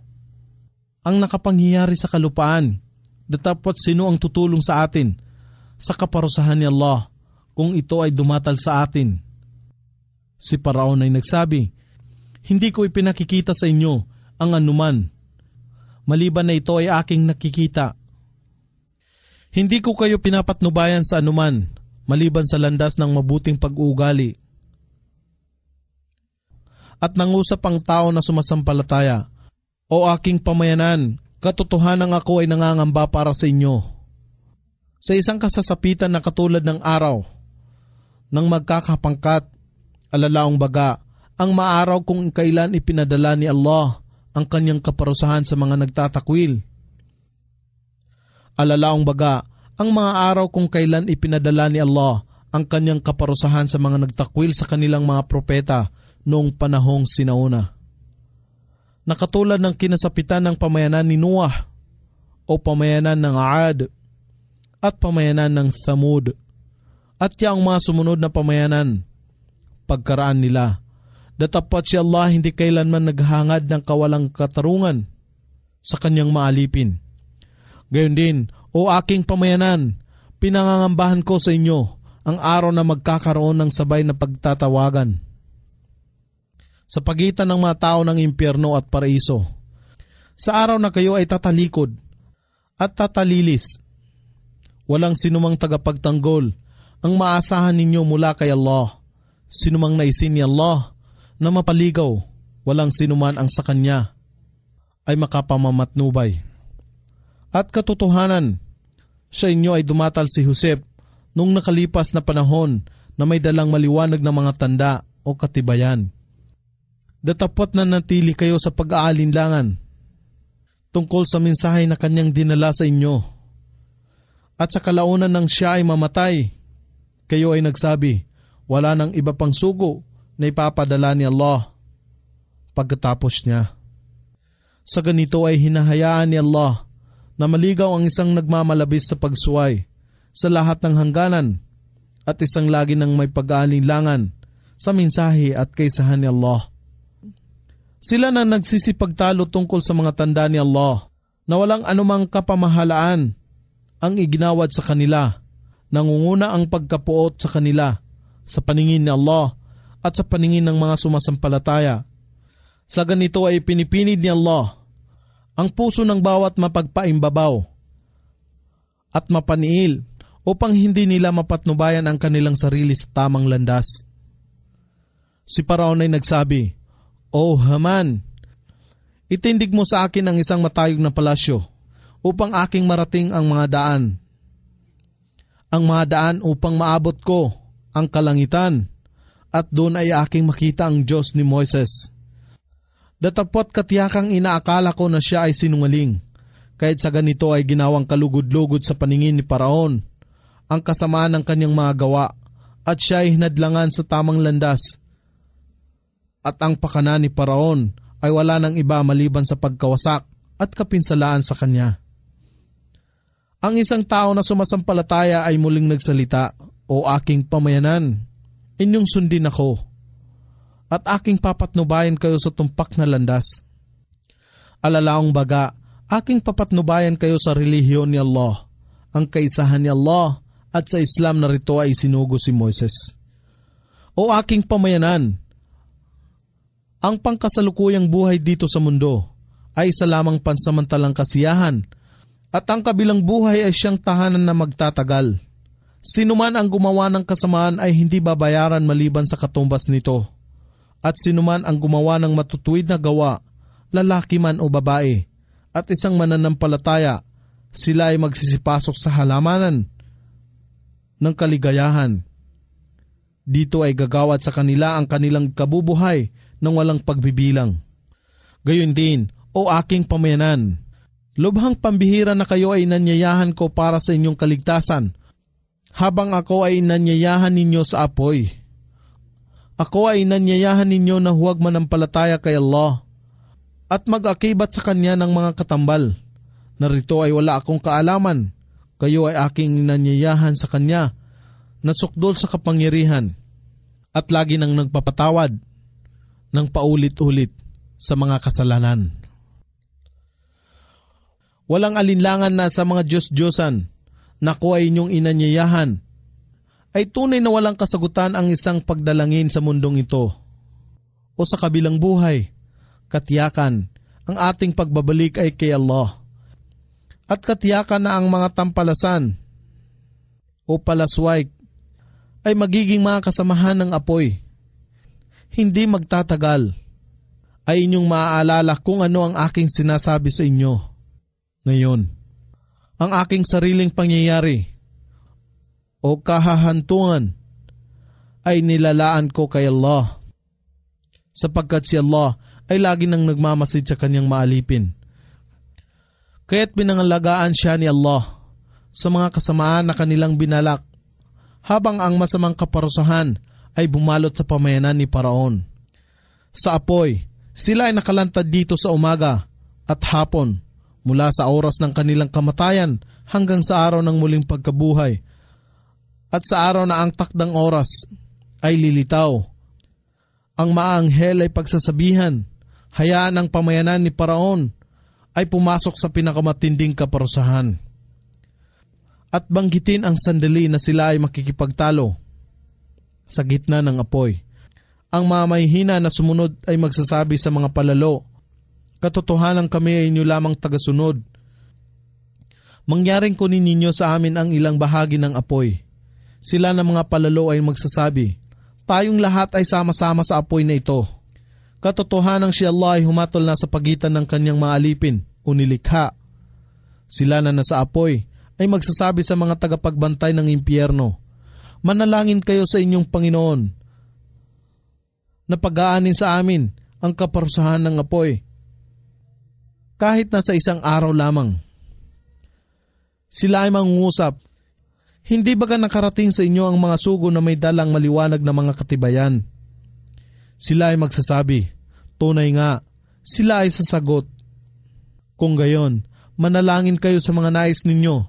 Ang nakapangyayari sa kalupaan, datapot sino ang tutulong sa atin – sa kaparusahan ni Allah kung ito ay dumatal sa atin. Si Paraon ay nagsabi, Hindi ko ipinakikita sa inyo ang anuman, maliban na ito ay aking nakikita. Hindi ko kayo pinapatnubayan sa anuman, maliban sa landas ng mabuting pag-uugali. At nangusap ang tao na sumasampalataya, O aking pamayanan, katotohanan ako ay nangangamba para sa inyo sa isang kasasapitan na katulad ng araw ng magkakapangkat alalaong baga ang maaraw kung kailan ipinadala ni Allah ang kanyang kaparusahan sa mga nagtatakwil. Alalaong baga ang mga araw kung kailan ipinadala ni Allah ang kanyang kaparusahan sa mga nagtakwil sa kanilang mga propeta noong panahong sinauna. Nakatulad ng kinasapitan ng pamayanan ni Noah o pamayanan ng Aad at pamayanan ng Thamud at ang mga sumunod na pamayanan pagkaraan nila. Datapat si Allah hindi kailanman naghangad ng kawalang katarungan sa kanyang maalipin. Gayon din, o aking pamayanan, pinangangambahan ko sa inyo ang araw na magkakaroon ng sabay na pagtatawagan. Sa pagitan ng mga tao ng impyerno at paraiso, sa araw na kayo ay tatalikod at tatalilis Walang sinumang tagapagtanggol ang maasahan ninyo mula kay Allah. Sinumang naisin ni Allah na mapaligaw, walang sinuman ang sa kanya ay makapamamatnubay. At katotohanan, sa inyo ay dumatal si Josep nung nakalipas na panahon na may dalang maliwanag na mga tanda o katibayan. Datapot na natili kayo sa pag-aalinlangan tungkol sa mensahe na kanyang dinala sa inyo at sa kalaunan nang siya ay mamatay, kayo ay nagsabi, wala nang iba pang sugo na ipapadala ni Allah pagkatapos niya. Sa ganito ay hinahayaan ni Allah na maligaw ang isang nagmamalabis sa pagsuway sa lahat ng hangganan at isang lagi nang may pag-aalinlangan sa mensahe at kaisahan ni Allah. Sila na nagsisipagtalo tungkol sa mga tanda ni Allah na walang anumang kapamahalaan ang iginawad sa kanila. Nangunguna ang pagkapuot sa kanila sa paningin ni Allah at sa paningin ng mga sumasampalataya. Sa ganito ay pinipinid ni Allah ang puso ng bawat mapagpaimbabaw at mapaniil upang hindi nila mapatnubayan ang kanilang sarili sa tamang landas. Si Paraon ay nagsabi, O Haman, itindig mo sa akin ang isang matayog na palasyo upang aking marating ang mga daan. Ang mga daan upang maabot ko ang kalangitan at doon ay aking makita ang Diyos ni Moises. Datapot katiyakang inaakala ko na siya ay sinungaling. Kahit sa ganito ay ginawang kalugod-lugod sa paningin ni Paraon ang kasamaan ng kanyang mga gawa at siya ay hinadlangan sa tamang landas. At ang pakana ni Paraon ay wala ng iba maliban sa pagkawasak at kapinsalaan sa kanya. Ang isang tao na sumasampalataya ay muling nagsalita, O aking pamayanan, inyong sundin ako, at aking papatnubayan kayo sa tumpak na landas. Alalaong baga, aking papatnubayan kayo sa relihiyon ni Allah, ang kaisahan ni Allah, at sa Islam na rito ay sinugo si Moises. O aking pamayanan, ang pangkasalukuyang buhay dito sa mundo ay isa lamang pansamantalang kasiyahan at ang kabilang buhay ay siyang tahanan na magtatagal. Sinuman ang gumawa ng kasamaan ay hindi babayaran maliban sa katumbas nito. At sinuman ang gumawa ng matutuwid na gawa, lalaki man o babae, at isang mananampalataya, sila ay magsisipasok sa halamanan ng kaligayahan. Dito ay gagawad sa kanila ang kanilang kabubuhay ng walang pagbibilang. Gayon din, o aking pamayanan, Lubhang pambihira na kayo ay nanyayahan ko para sa inyong kaligtasan, habang ako ay nanyayahan ninyo sa apoy. Ako ay nanyayahan ninyo na huwag manampalataya kay Allah, at mag-akibat sa Kanya ng mga katambal. Narito ay wala akong kaalaman, kayo ay aking nanyayahan sa Kanya, na sukdol sa kapangyarihan, at lagi nang nagpapatawad ng paulit-ulit sa mga kasalanan. Walang alinlangan na sa mga Diyos-Diyosan na kuha inyong inanyayahan ay tunay na walang kasagutan ang isang pagdalangin sa mundong ito o sa kabilang buhay. Katiyakan, ang ating pagbabalik ay kay Allah. At katiyakan na ang mga tampalasan o palasway ay magiging mga kasamahan ng apoy. Hindi magtatagal ay inyong maaalala kung ano ang aking sinasabi sa inyo ngayon. Ang aking sariling pangyayari o kahahantungan ay nilalaan ko kay Allah sapagkat si Allah ay lagi nang nagmamasid sa kanyang maalipin. Kaya't pinangalagaan siya ni Allah sa mga kasamaan na kanilang binalak habang ang masamang kaparusahan ay bumalot sa pamayanan ni Paraon. Sa apoy, sila ay nakalantad dito sa umaga at hapon mula sa oras ng kanilang kamatayan hanggang sa araw ng muling pagkabuhay. At sa araw na ang takdang oras ay lilitaw. Ang maanghel ay pagsasabihan, hayaan ang pamayanan ni Paraon ay pumasok sa pinakamatinding kaparusahan. At banggitin ang sandali na sila ay makikipagtalo sa gitna ng apoy. Ang mga na sumunod ay magsasabi sa mga palalo, Katotohanan kami ay inyo lamang tagasunod. Mangyaring kunin ninyo sa amin ang ilang bahagi ng apoy. Sila ng mga palalo ay magsasabi, Tayong lahat ay sama-sama sa apoy na ito. Katotohanan si Allah ay humatol na sa pagitan ng kanyang maalipin o nilikha. Sila na nasa apoy ay magsasabi sa mga tagapagbantay ng impyerno, Manalangin kayo sa inyong Panginoon. Napag-aanin sa amin ang kaparusahan ng apoy kahit na sa isang araw lamang. Sila ay mangungusap, Hindi ba ka nakarating sa inyo ang mga sugo na may dalang maliwanag na mga katibayan? Sila ay magsasabi, Tunay nga, sila ay sasagot. Kung gayon, manalangin kayo sa mga nais ninyo.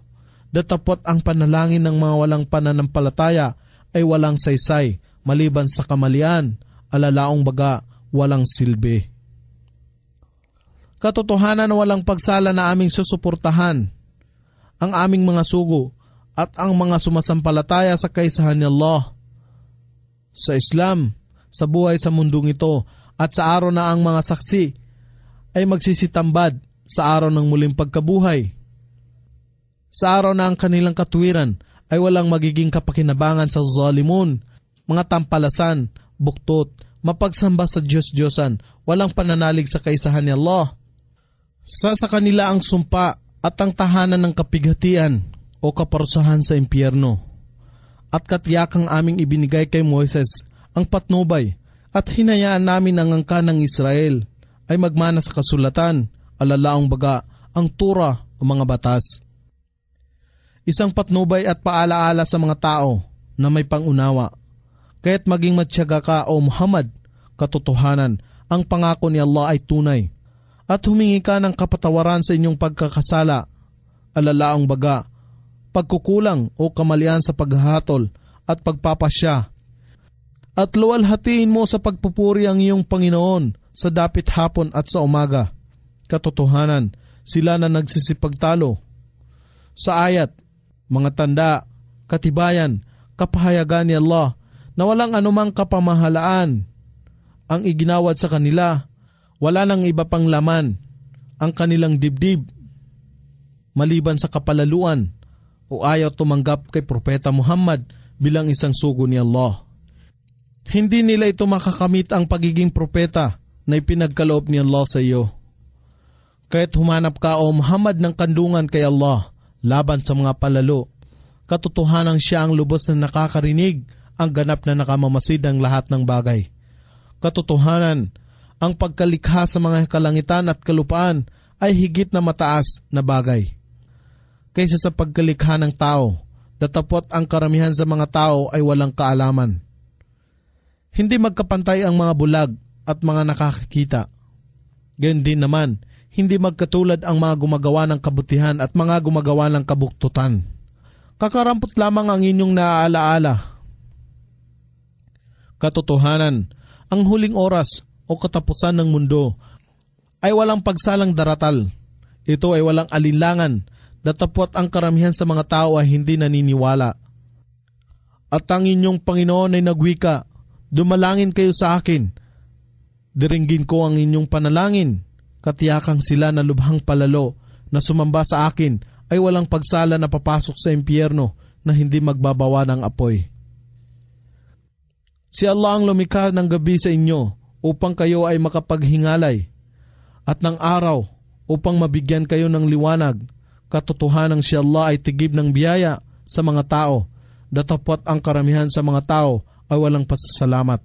Datapot ang panalangin ng mga walang pananampalataya ay walang saysay, maliban sa kamalian, alalaong baga, walang silbi katotohanan na walang pagsala na aming susuportahan ang aming mga sugo at ang mga sumasampalataya sa kaisahan ni Allah sa Islam, sa buhay sa mundong ito at sa araw na ang mga saksi ay magsisitambad sa araw ng muling pagkabuhay. Sa araw na ang kanilang katwiran ay walang magiging kapakinabangan sa zalimun, mga tampalasan, buktot, mapagsamba sa Diyos-Diyosan, walang pananalig sa kaisahan ni Allah. Sa sa kanila ang sumpa at ang tahanan ng kapighatian o kaparusahan sa impyerno. At katiyakang aming ibinigay kay Moises ang patnubay at hinayaan namin ang angka ng Israel ay magmana sa kasulatan, alalaong baga, ang tura o mga batas. Isang patnubay at paalaala sa mga tao na may pangunawa. Kahit maging matyaga ka o Muhammad, katotohanan, ang pangako ni Allah ay tunay at humingi ka ng kapatawaran sa inyong pagkakasala, alalaang baga, pagkukulang o kamalian sa paghahatol at pagpapasya. At luwalhatiin mo sa pagpupuri ang iyong Panginoon sa dapit hapon at sa umaga. Katotohanan, sila na nagsisipagtalo. Sa ayat, mga tanda, katibayan, kapahayagan ni Allah na walang anumang kapamahalaan ang iginawad sa kanila wala nang iba pang laman ang kanilang dibdib maliban sa kapalaluan o ayaw tumanggap kay Propeta Muhammad bilang isang sugo ni Allah. Hindi nila ito makakamit ang pagiging propeta na ipinagkaloob ni Allah sa iyo. Kahit humanap ka o Muhammad ng kandungan kay Allah laban sa mga palalo, katotohanan siya ang lubos na nakakarinig ang ganap na nakamamasid ang lahat ng bagay. Katotohanan, ang pagkalikha sa mga kalangitan at kalupaan ay higit na mataas na bagay. Kaysa sa pagkalikha ng tao, datapot ang karamihan sa mga tao ay walang kaalaman. Hindi magkapantay ang mga bulag at mga nakakakita. Gayon din naman, hindi magkatulad ang mga gumagawa ng kabutihan at mga gumagawa ng kabuktutan. Kakarampot lamang ang inyong naaalaala. Katotohanan, ang huling oras o katapusan ng mundo ay walang pagsalang daratal. Ito ay walang alinlangan, datapot ang karamihan sa mga tao ay hindi naniniwala. At ang inyong Panginoon ay nagwika, dumalangin kayo sa akin. Diringgin ko ang inyong panalangin. Katiyakang sila na lubhang palalo na sumamba sa akin ay walang pagsala na papasok sa impyerno na hindi magbabawa ng apoy. Si Allah ang lumikha ng gabi sa inyo upang kayo ay makapaghingalay at ng araw upang mabigyan kayo ng liwanag, katotohanan si Allah ay tigib ng biyaya sa mga tao, datapot ang karamihan sa mga tao ay walang pasasalamat.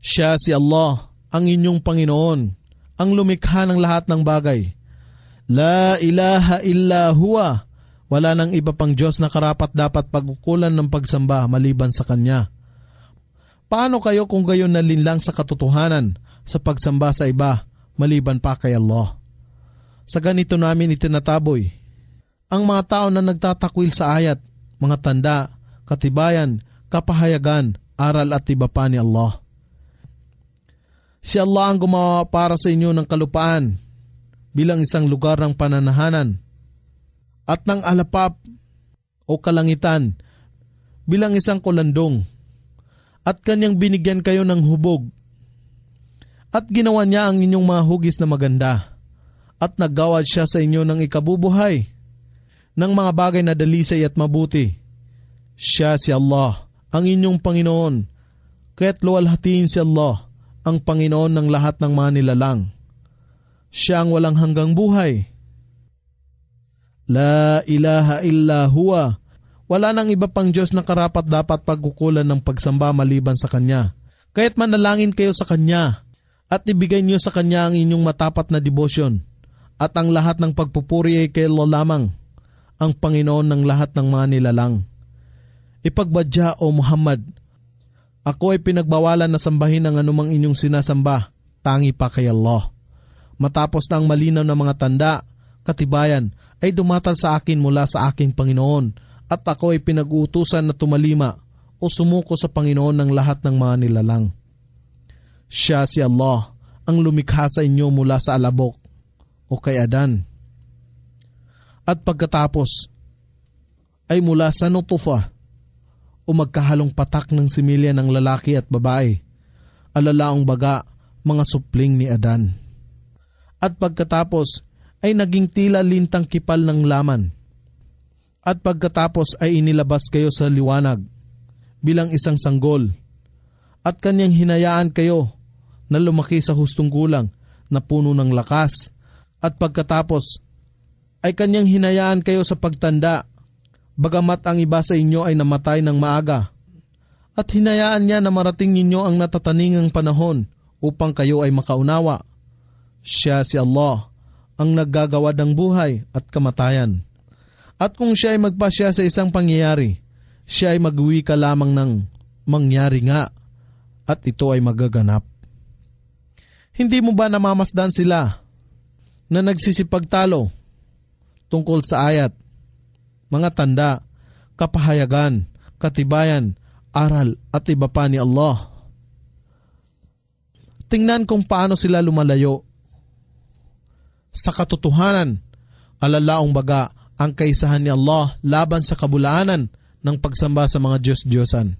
Siya si Allah, ang inyong Panginoon, ang lumikha ng lahat ng bagay. La ilaha illa huwa, wala nang iba pang Diyos na karapat dapat pagukulan ng pagsamba maliban sa Kanya. Paano kayo kung kayo nalinlang sa katotohanan sa pagsamba sa iba maliban pa kay Allah? Sa ganito namin itinataboy, ang mga tao na nagtatakwil sa ayat, mga tanda, katibayan, kapahayagan, aral at iba pa ni Allah. Si Allah ang gumawa para sa inyo ng kalupaan bilang isang lugar ng pananahanan at ng alapap o kalangitan bilang isang kulandong at kanyang binigyan kayo ng hubog. At ginawa niya ang inyong mga hugis na maganda, at naggawad siya sa inyo ng ikabubuhay, ng mga bagay na dalisay at mabuti. Siya si Allah, ang inyong Panginoon, kaya't luwalhatiin si Allah, ang Panginoon ng lahat ng mga nilalang. Siya ang walang hanggang buhay. La ilaha illa huwa, wala nang iba pang Diyos na karapat dapat pagkukulan ng pagsamba maliban sa Kanya. Kaya't manalangin kayo sa Kanya at ibigay niyo sa Kanya ang inyong matapat na debosyon at ang lahat ng pagpupuri ay kay Allah lamang, ang Panginoon ng lahat ng mga nilalang. Ipagbadya o Muhammad, ako ay pinagbawalan na sambahin ang anumang inyong sinasamba, tangi pa kay Allah. Matapos na ang malinaw na mga tanda, katibayan, ay dumatal sa akin mula sa aking Panginoon at ako ay pinag-uutusan na tumalima o sumuko sa Panginoon ng lahat ng mga nilalang. Siya si Allah ang lumikha sa inyo mula sa alabok o kay Adan. At pagkatapos ay mula sa nutufa o magkahalong patak ng similya ng lalaki at babae, alalaong baga, mga supling ni Adan. At pagkatapos ay naging tila lintang kipal ng laman – at pagkatapos ay inilabas kayo sa liwanag bilang isang sanggol. At kanyang hinayaan kayo na lumaki sa hustong gulang na puno ng lakas. At pagkatapos ay kanyang hinayaan kayo sa pagtanda, bagamat ang iba sa inyo ay namatay ng maaga. At hinayaan niya na marating ninyo ang natataningang panahon upang kayo ay makaunawa. Siya si Allah ang naggagawa ng buhay at kamatayan. At kung siya ay magpasya sa isang pangyayari, siya ay magwi ka lamang ng mangyari nga at ito ay magaganap. Hindi mo ba namamasdan sila na nagsisipagtalo tungkol sa ayat, mga tanda, kapahayagan, katibayan, aral at iba pa ni Allah? Tingnan kung paano sila lumalayo sa katotohanan, alalaong baga ang kaisahan ni Allah laban sa kabulaanan ng pagsamba sa mga Diyos-Diyosan.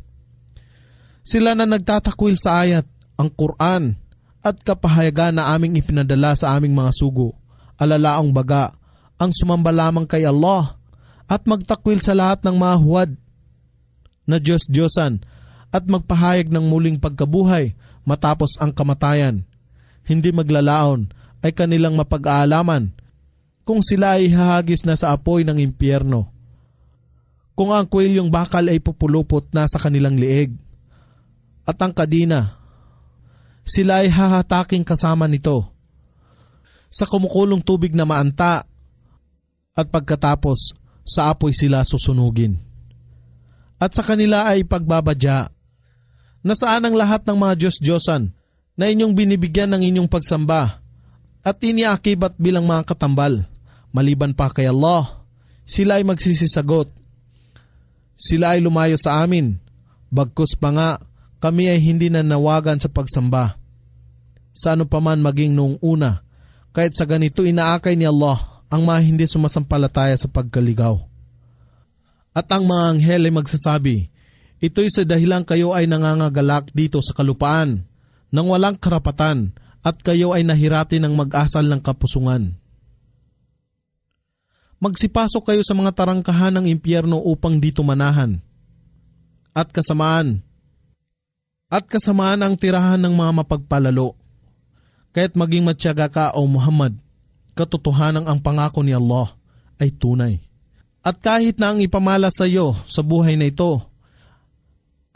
Sila na nagtatakwil sa ayat, ang Quran, at kapahayagan na aming ipinadala sa aming mga sugo, alalaong baga, ang sumamba lamang kay Allah at magtakwil sa lahat ng mahuwad na Diyos-Diyosan at magpahayag ng muling pagkabuhay matapos ang kamatayan. Hindi maglalaon ay kanilang mapag-aalaman kung sila ay hahagis na sa apoy ng impyerno. Kung ang kwelyong bakal ay pupulupot na sa kanilang leeg, at ang kadina, sila ay hahataking kasama nito sa kumukulong tubig na maanta at pagkatapos sa apoy sila susunugin. At sa kanila ay pagbabadya. Nasaan ang lahat ng mga Diyos-Diyosan na inyong binibigyan ng inyong pagsamba at iniakibat bilang mga katambal? maliban pa kay Allah, sila ay magsisisagot. Sila ay lumayo sa amin, bagkus pa nga kami ay hindi nanawagan sa pagsamba. Sa ano pa man maging noong una, kahit sa ganito inaakay ni Allah ang mga hindi sumasampalataya sa pagkaligaw. At ang mga anghel ay magsasabi, Ito'y sa dahilang kayo ay nangangagalak dito sa kalupaan, nang walang karapatan, at kayo ay nahirati ng mag-asal ng kapusungan magsipasok kayo sa mga tarangkahan ng impyerno upang dito manahan. At kasamaan. At kasamaan ang tirahan ng mga mapagpalalo. Kahit maging matyaga ka o Muhammad, katotohanan ang pangako ni Allah ay tunay. At kahit na ang ipamala sa iyo sa buhay na ito,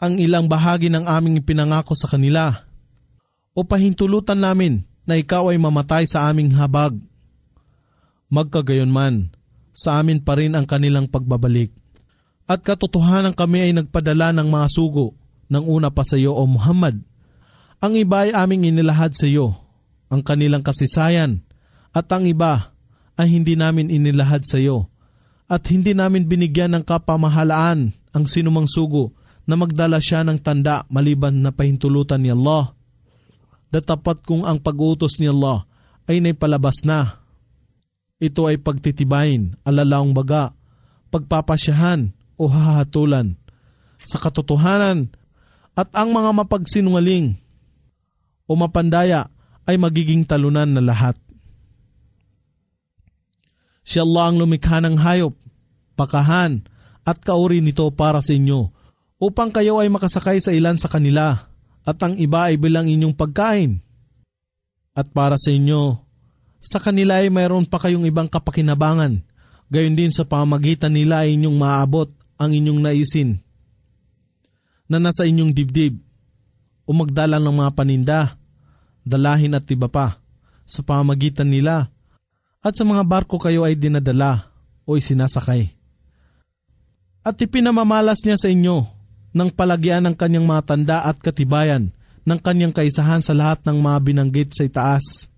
ang ilang bahagi ng aming ipinangako sa kanila, o pahintulutan namin na ikaw ay mamatay sa aming habag. Magkagayon man, sa amin pa rin ang kanilang pagbabalik. At katotohanan kami ay nagpadala ng mga sugo ng una pa sa iyo, O Muhammad. Ang iba ay aming inilahad sa iyo, ang kanilang kasisayan, at ang iba ay hindi namin inilahad sa iyo, at hindi namin binigyan ng kapamahalaan ang sinumang sugo na magdala siya ng tanda maliban na pahintulutan ni Allah. Datapat kung ang pag-utos ni Allah ay naipalabas na ito ay pagtitibayin, alalaong baga, pagpapasyahan o hahatulan sa katotohanan at ang mga mapagsinungaling o mapandaya ay magiging talunan na lahat. Si Allah ang lumikha ng hayop, pakahan, at kauri nito para sa inyo, upang kayo ay makasakay sa ilan sa kanila, at ang iba ay bilang inyong pagkain. At para sa inyo sa kanila ay mayroon pa kayong ibang kapakinabangan. Gayon din sa pamagitan nila ay inyong maabot ang inyong naisin na nasa inyong dibdib o magdala ng mga paninda, dalahin at iba pa sa pamagitan nila at sa mga barko kayo ay dinadala o isinasakay. At ipinamamalas niya sa inyo ng palagyan ng kanyang matanda at katibayan ng kanyang kaisahan sa lahat ng mga binanggit sa itaas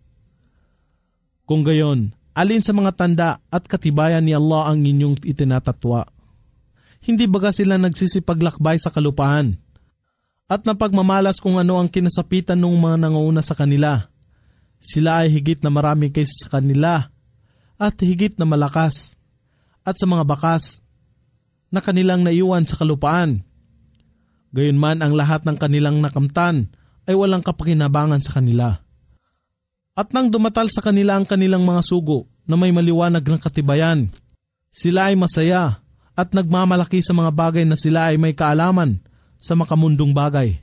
kung gayon, alin sa mga tanda at katibayan ni Allah ang inyong itinatatwa? Hindi baga sila nagsisipaglakbay sa kalupaan? At napagmamalas kung ano ang kinasapitan ng mga nangauna sa kanila. Sila ay higit na marami kaysa sa kanila at higit na malakas at sa mga bakas na kanilang naiwan sa kalupaan. Gayunman ang lahat ng kanilang nakamtan ay walang kapakinabangan sa kanila at nang dumatal sa kanila ang kanilang mga sugo na may maliwanag ng katibayan, sila ay masaya at nagmamalaki sa mga bagay na sila ay may kaalaman sa makamundong bagay.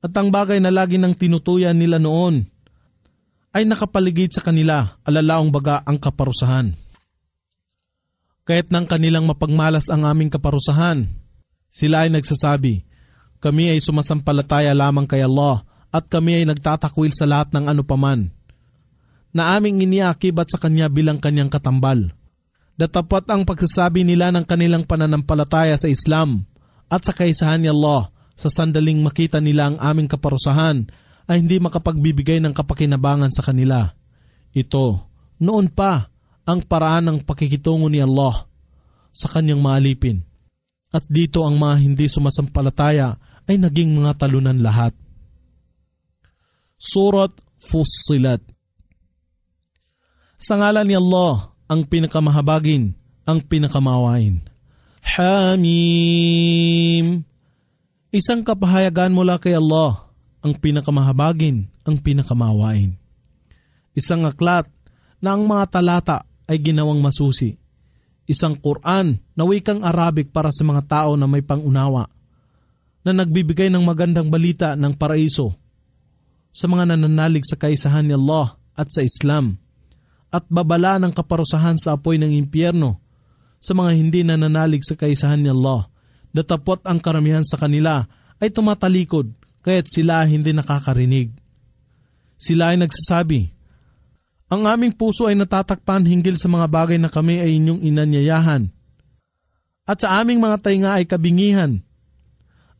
At ang bagay na lagi nang tinutuyan nila noon ay nakapaligid sa kanila alalaong baga ang kaparusahan. Kahit nang kanilang mapagmalas ang aming kaparusahan, sila ay nagsasabi, Kami ay sumasampalataya lamang kay Allah at kami ay nagtatakwil sa lahat ng ano man na aming iniakibat sa kanya bilang kanyang katambal. Datapat ang pagsasabi nila ng kanilang pananampalataya sa Islam at sa kaisahan ni Allah sa sandaling makita nila ang aming kaparusahan ay hindi makapagbibigay ng kapakinabangan sa kanila. Ito, noon pa ang paraan ng pakikitungo ni Allah sa kanyang maalipin. At dito ang mga hindi sumasampalataya ay naging mga talunan lahat. Surat Fussilat sa ngalan ni Allah, ang pinakamahabagin, ang pinakamawain. Hamim Isang kapahayagan mula kay Allah, ang pinakamahabagin, ang pinakamawain. Isang aklat na ang mga talata ay ginawang masusi. Isang Quran na wikang Arabic para sa mga tao na may pangunawa, na nagbibigay ng magandang balita ng paraiso sa mga nananalig sa kaisahan ni Allah at sa Islam – at babala ng kaparusahan sa apoy ng impyerno sa mga hindi nananalig sa kaisahan ni Allah. Datapot ang karamihan sa kanila ay tumatalikod kaya't sila hindi nakakarinig. Sila ay nagsasabi, Ang aming puso ay natatakpan hinggil sa mga bagay na kami ay inyong inanyayahan. At sa aming mga tainga ay kabingihan.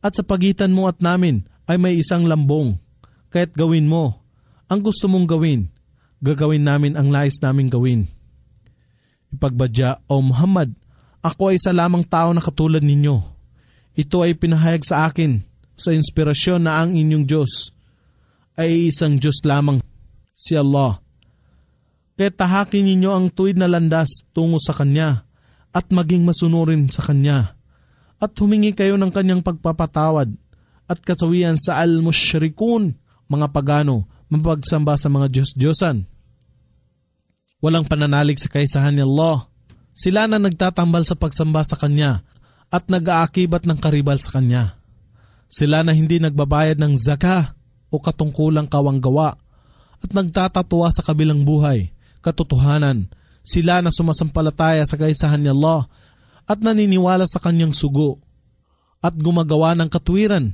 At sa pagitan mo at namin ay may isang lambong. Kahit gawin mo ang gusto mong gawin gagawin namin ang nais naming gawin. Ipagbadya, O Muhammad, ako ay isa lamang tao na katulad ninyo. Ito ay pinahayag sa akin sa inspirasyon na ang inyong Diyos ay isang Diyos lamang, si Allah. Kaya tahakin ninyo ang tuwid na landas tungo sa Kanya at maging masunurin sa Kanya. At humingi kayo ng Kanyang pagpapatawad at kasawian sa al-mushrikun, mga pagano, mapagsamba sa mga Diyos-Diyosan. Walang pananalig sa kaisahan ni Allah. Sila na nagtatambal sa pagsamba sa Kanya at nag-aakibat ng karibal sa Kanya. Sila na hindi nagbabayad ng zaka o katungkulang kawanggawa at nagtatatuwa sa kabilang buhay, katotohanan, sila na sumasampalataya sa kaisahan ni Allah at naniniwala sa kanyang sugo at gumagawa ng katwiran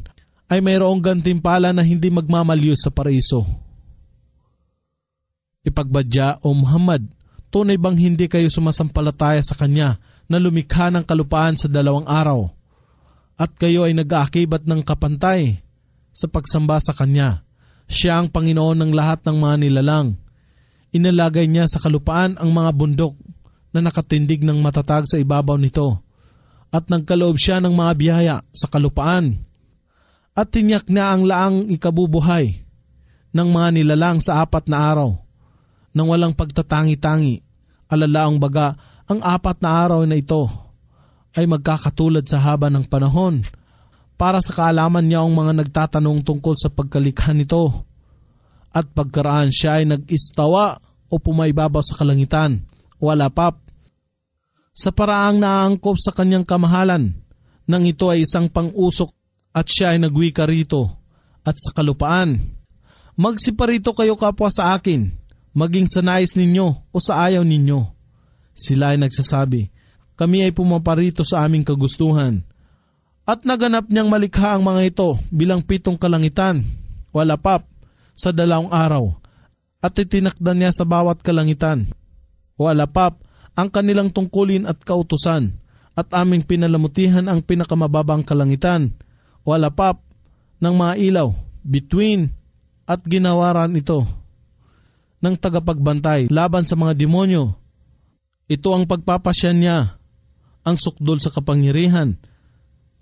ay mayroong gantimpala na hindi magmamalyos sa paraiso. Ipagbadya o Muhammad, tunay bang hindi kayo sumasampalataya sa Kanya na lumikha ng kalupaan sa dalawang araw? At kayo ay nag-aakibat ng kapantay sa pagsamba sa Kanya. Siya ang Panginoon ng lahat ng mga nilalang. Inalagay niya sa kalupaan ang mga bundok na nakatindig ng matatag sa ibabaw nito at nagkaloob siya ng mga biyaya sa kalupaan at tinyak niya ang laang ikabubuhay ng mga nilalang sa apat na araw ng walang pagtatangi-tangi, alalaang baga ang apat na araw na ito ay magkakatulad sa haba ng panahon para sa kaalaman niya ang mga nagtatanong tungkol sa pagkalikha nito. At pagkaraan siya ay nag-istawa o pumaibabaw sa kalangitan, wala pap. Sa paraang naaangkop sa kanyang kamahalan, nang ito ay isang pangusok at siya ay nagwika rito at sa kalupaan. Magsiparito kayo kapwa sa akin, maging sa nais ninyo o sa ayaw ninyo. Sila ay nagsasabi, kami ay pumaparito sa aming kagustuhan. At naganap niyang malikha ang mga ito bilang pitong kalangitan, wala walapap, sa dalawang araw, at itinakda niya sa bawat kalangitan, wala walapap, ang kanilang tungkulin at kautusan, at aming pinalamutihan ang pinakamababang kalangitan, wala walapap, ng mga ilaw, between, at ginawaran ito ng tagapagbantay laban sa mga demonyo. Ito ang pagpapasya niya, ang sukdol sa kapangyarihan,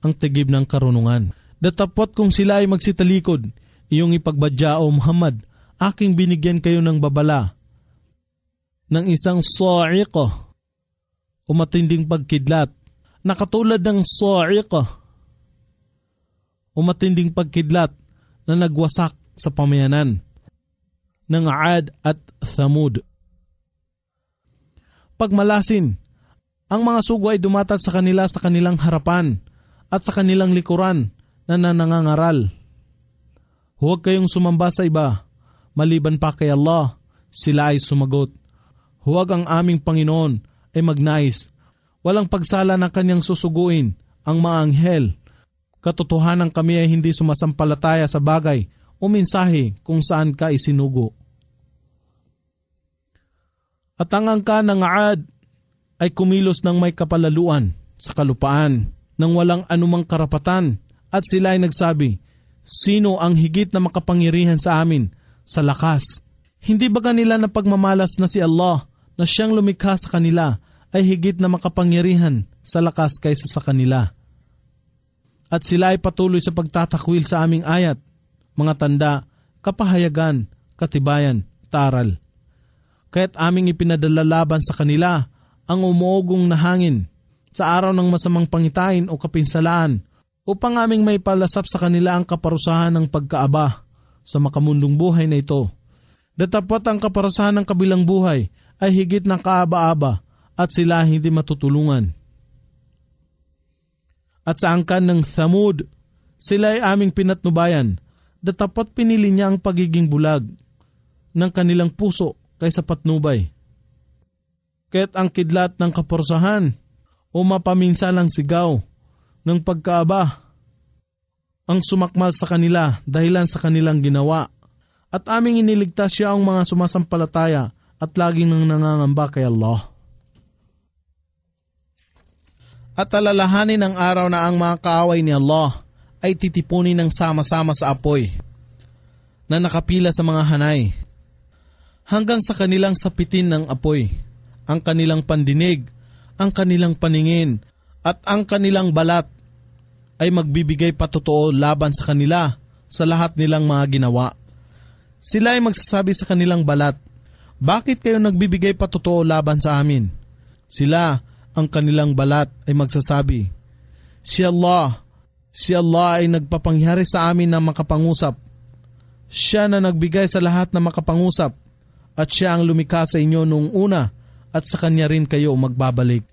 ang tigib ng karunungan. Datapot kung sila ay magsitalikod, iyong ipagbadya o Muhammad, aking binigyan kayo ng babala, ng isang sa'iqa, o matinding pagkidlat, na katulad ng sa'iqa, o matinding pagkidlat na nagwasak sa pamayanan ng Ad at Thamud. Pagmalasin, ang mga sugo ay dumatat sa kanila sa kanilang harapan at sa kanilang likuran na nanangangaral. Huwag kayong sumamba sa iba, maliban pa kay Allah, sila ay sumagot. Huwag ang aming Panginoon ay magnais. Walang pagsala na kanyang susuguin ang mga anghel. Katotohanan kami ay hindi sumasampalataya sa bagay o mensahe kung saan ka isinugo. At ang angka ng Aad ay kumilos ng may kapalaluan sa kalupaan ng walang anumang karapatan at sila ay nagsabi, Sino ang higit na makapangyarihan sa amin sa lakas? Hindi ba kanila na pagmamalas na si Allah na siyang lumikha sa kanila ay higit na makapangyarihan sa lakas kaysa sa kanila? At sila ay patuloy sa pagtatakwil sa aming ayat, mga tanda, kapahayagan, katibayan, taral kaya't aming ipinadala laban sa kanila ang umuogong na hangin sa araw ng masamang pangitain o kapinsalaan upang aming may palasap sa kanila ang kaparusahan ng pagkaaba sa makamundong buhay na ito. Datapot ang kaparusahan ng kabilang buhay ay higit na kaaba-aba at sila hindi matutulungan. At sa angkan ng Thamud, sila ay aming pinatnubayan, datapot pinili niya ang pagiging bulag ng kanilang puso kay sa patnubay. Ket ang kidlat ng kaporsahan o mapaminsalang sigaw ng pagkaaba ang sumakmal sa kanila dahilan sa kanilang ginawa. At aming iniligtas siya ang mga sumasampalataya at laging nang nangangamba kay Allah. At alalahanin ang araw na ang mga kaaway ni Allah ay titipunin ng sama-sama sa apoy na nakapila sa mga hanay hanggang sa kanilang sapitin ng apoy, ang kanilang pandinig, ang kanilang paningin, at ang kanilang balat ay magbibigay patotoo laban sa kanila sa lahat nilang mga ginawa. Sila ay magsasabi sa kanilang balat, Bakit kayo nagbibigay patotoo laban sa amin? Sila, ang kanilang balat ay magsasabi, Si Allah, si Allah ay nagpapangyari sa amin na makapangusap. Siya na nagbigay sa lahat na makapangusap at siya ang lumikha sa inyo noong una at sa kanya rin kayo magbabalik.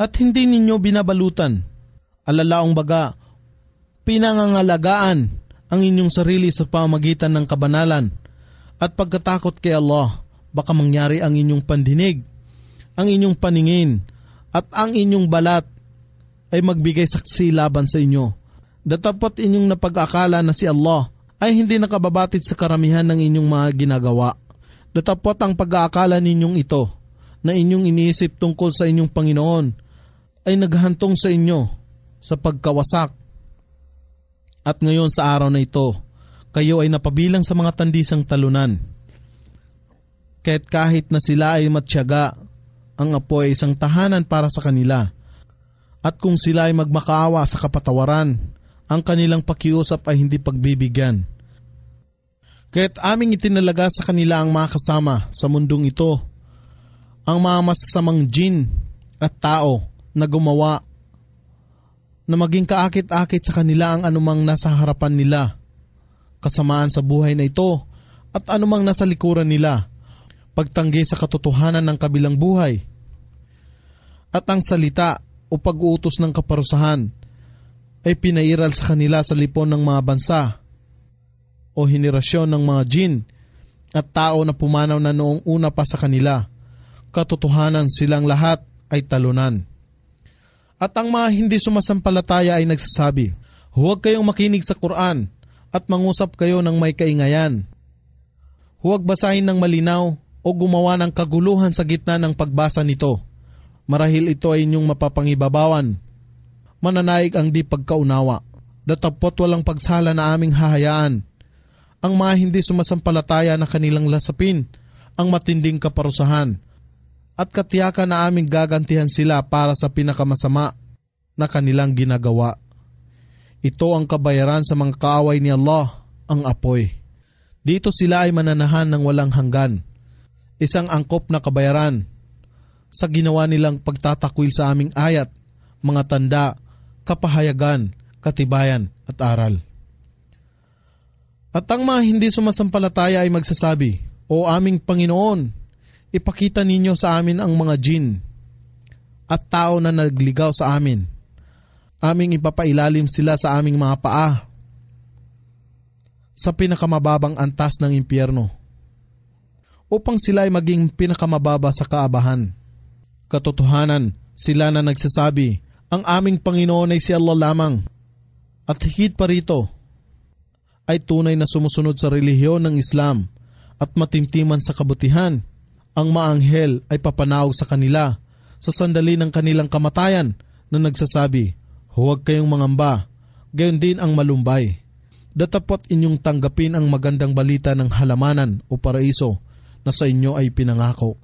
At hindi ninyo binabalutan, alalaong baga, pinangangalagaan ang inyong sarili sa pamagitan ng kabanalan at pagkatakot kay Allah, baka mangyari ang inyong pandinig, ang inyong paningin, at ang inyong balat ay magbigay saksi laban sa inyo. Datapat inyong napag-akala na si Allah ay hindi nakababatid sa karamihan ng inyong mga ginagawa. Datapot ang pag-aakala ninyong ito na inyong iniisip tungkol sa inyong Panginoon ay naghantong sa inyo sa pagkawasak. At ngayon sa araw na ito, kayo ay napabilang sa mga tandisang talunan. Kahit kahit na sila ay matyaga, ang apo ay isang tahanan para sa kanila. At kung sila ay magmakaawa sa kapatawaran, ang kanilang pakiusap ay hindi pagbibigyan Kaya't aming itinalaga sa kanila ang mga kasama sa mundong ito, ang mga masasamang jin at tao na gumawa na maging kaakit-akit sa kanila ang anumang nasa harapan nila, kasamaan sa buhay na ito at anumang nasa likuran nila, pagtanggi sa katotohanan ng kabilang buhay, at ang salita o pag-uutos ng kaparusahan ay pinairal sa kanila sa lipon ng mga bansa o henerasyon ng mga jin at tao na pumanaw na noong una pa sa kanila. Katotohanan silang lahat ay talunan. At ang mga hindi sumasampalataya ay nagsasabi, Huwag kayong makinig sa Quran at mangusap kayo ng may kaingayan. Huwag basahin ng malinaw o gumawa ng kaguluhan sa gitna ng pagbasa nito. Marahil ito ay inyong mapapangibabawan. Mananaig ang di pagkaunawa. Datapot walang pagsala na aming hahayaan ang mga hindi sumasampalataya na kanilang lasapin, ang matinding kaparusahan, at katiyakan na aming gagantihan sila para sa pinakamasama na kanilang ginagawa. Ito ang kabayaran sa mga kaaway ni Allah, ang apoy. Dito sila ay mananahan ng walang hanggan. Isang angkop na kabayaran sa ginawa nilang pagtatakwil sa aming ayat, mga tanda, kapahayagan, katibayan at aral. At ang mga hindi sumasampalataya ay magsasabi, O aming Panginoon, ipakita ninyo sa amin ang mga jin at tao na nagligaw sa amin. Aming ipapailalim sila sa aming mga paa sa pinakamababang antas ng impyerno upang sila ay maging pinakamababa sa kaabahan. Katotohanan, sila na nagsasabi, ang aming Panginoon ay si Allah lamang. At higit pa rito, ay tunay na sumusunod sa relihiyon ng Islam at matimtiman sa kabutihan. Ang maanghel ay papanawag sa kanila sa sandali ng kanilang kamatayan na nagsasabi, Huwag kayong mangamba, gayon din ang malumbay. Datapot inyong tanggapin ang magandang balita ng halamanan o paraiso na sa inyo ay pinangako.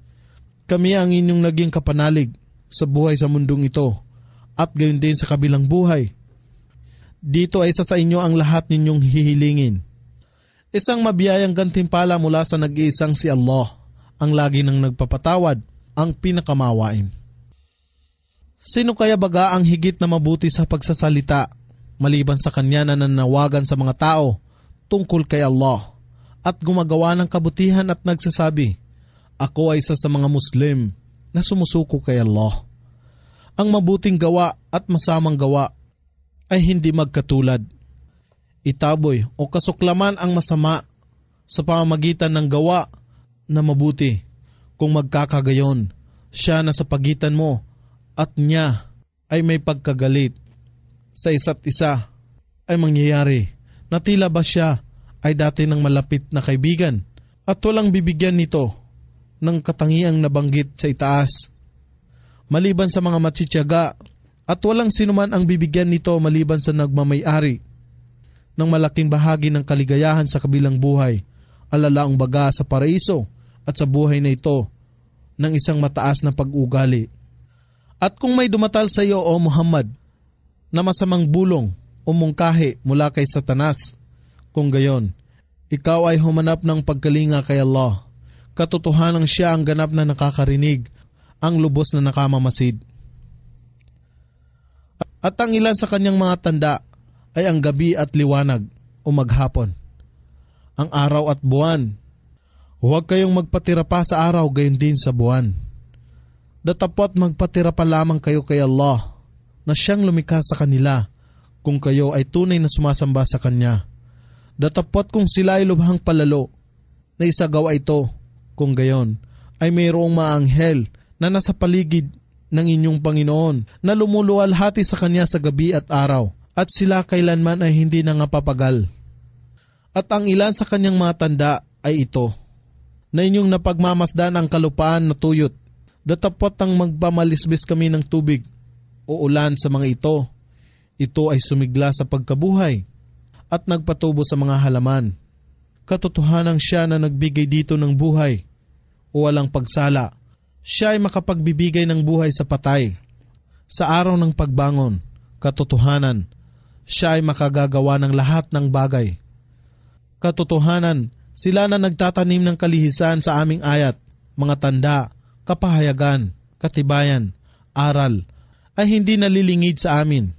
Kami ang inyong naging kapanalig sa buhay sa mundong ito at gayon din sa kabilang buhay dito ay isa sa inyo ang lahat ninyong hihilingin. Isang mabiyayang gantimpala mula sa nag-iisang si Allah, ang lagi ng nagpapatawad, ang pinakamawain. Sino kaya baga ang higit na mabuti sa pagsasalita, maliban sa kanya na nanawagan sa mga tao tungkol kay Allah, at gumagawa ng kabutihan at nagsasabi, Ako ay isa sa mga Muslim na sumusuko kay Allah. Ang mabuting gawa at masamang gawa ay hindi magkatulad. Itaboy o kasuklaman ang masama sa pamamagitan ng gawa na mabuti. Kung magkakagayon, siya na sa pagitan mo at niya ay may pagkagalit sa isa't isa ay mangyayari na tila ba siya ay dati ng malapit na kaibigan at walang bibigyan nito ng katangiang nabanggit sa itaas. Maliban sa mga matsityaga at walang sinuman ang bibigyan nito maliban sa nagmamayari ng malaking bahagi ng kaligayahan sa kabilang buhay, alalaang baga sa paraiso at sa buhay na ito ng isang mataas na pag-ugali. At kung may dumatal sa iyo, O Muhammad, na masamang bulong o mungkahi mula kay Satanas, kung gayon, ikaw ay humanap ng pagkalinga kay Allah. Katotohanan siya ang ganap na nakakarinig, ang lubos na nakamamasid. At ang ilan sa kanyang mga tanda ay ang gabi at liwanag o maghapon, ang araw at buwan. Huwag kayong magpatira pa sa araw gayon din sa buwan. Datapot magpatira pa lamang kayo kay Allah na siyang lumikha sa kanila kung kayo ay tunay na sumasamba sa Kanya. Datapot kung sila ay lubhang palalo na isagawa ito kung gayon ay mayroong maanghel na nasa paligid ng inyong Panginoon na lumuluwalhati sa Kanya sa gabi at araw, at sila kailanman ay hindi nangapapagal. At ang ilan sa kanyang matanda ay ito, na inyong napagmamasdan ang kalupaan na tuyot, datapat ang magpamalisbis kami ng tubig o ulan sa mga ito. Ito ay sumigla sa pagkabuhay at nagpatubo sa mga halaman. Katotohanan siya na nagbigay dito ng buhay o walang pagsala siya ay makapagbibigay ng buhay sa patay. Sa araw ng pagbangon, katotohanan, siya ay makagagawa ng lahat ng bagay. Katotohanan, sila na nagtatanim ng kalihisan sa aming ayat, mga tanda, kapahayagan, katibayan, aral, ay hindi nalilingid sa amin.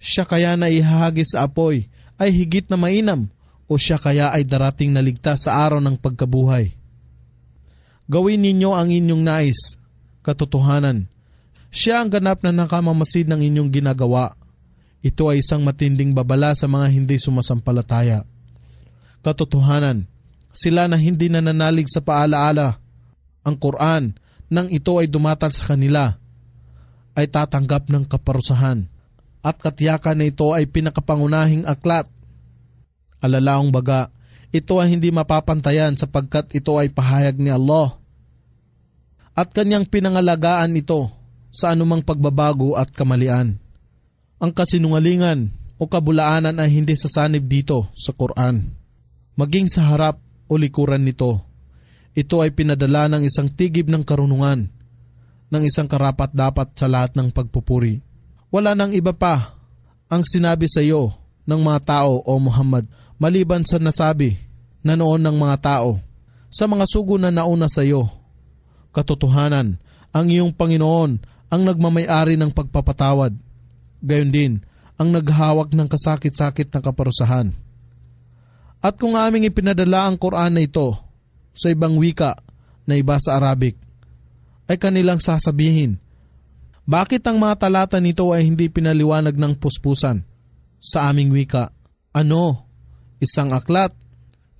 Siya kaya na ihahagis sa apoy ay higit na mainam o siya kaya ay darating na ligtas sa araw ng pagkabuhay Gawin ninyo ang inyong nais, katotohanan. Siya ang ganap na nakamamasid ng inyong ginagawa. Ito ay isang matinding babala sa mga hindi sumasampalataya. Katotohanan, sila na hindi nananalig sa paalaala, ang Quran, nang ito ay dumatal sa kanila, ay tatanggap ng kaparusahan. At katiyakan na ito ay pinakapangunahing aklat. Alalaong baga, ito ay hindi mapapantayan sapagkat ito ay pahayag ni Allah at kanyang pinangalagaan ito sa anumang pagbabago at kamalian. Ang kasinungalingan o kabulaanan ay hindi sasanib dito sa Quran. Maging sa harap o likuran nito, ito ay pinadala ng isang tigib ng karunungan, ng isang karapat-dapat sa lahat ng pagpupuri. Wala nang iba pa ang sinabi sa iyo ng mga tao o Muhammad maliban sa nasabi na noon ng mga tao sa mga sugo na nauna sa iyo katotohanan, ang iyong Panginoon ang nagmamayari ng pagpapatawad. Gayon din, ang naghawak ng kasakit-sakit ng kaparusahan. At kung aming ipinadala ang Quran na ito sa ibang wika na iba sa Arabic, ay kanilang sasabihin, bakit ang mga talata nito ay hindi pinaliwanag ng puspusan sa aming wika? Ano? Isang aklat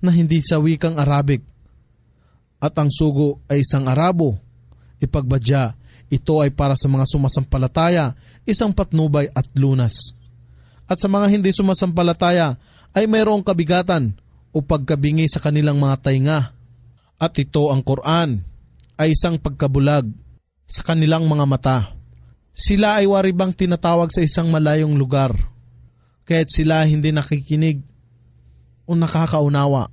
na hindi sa wikang Arabic at ang sugo ay isang arabo. Ipagbadya, ito ay para sa mga sumasampalataya, isang patnubay at lunas. At sa mga hindi sumasampalataya ay mayroong kabigatan o pagkabingi sa kanilang mga tainga. At ito ang Quran ay isang pagkabulag sa kanilang mga mata. Sila ay waribang tinatawag sa isang malayong lugar, kahit sila hindi nakikinig o nakakaunawa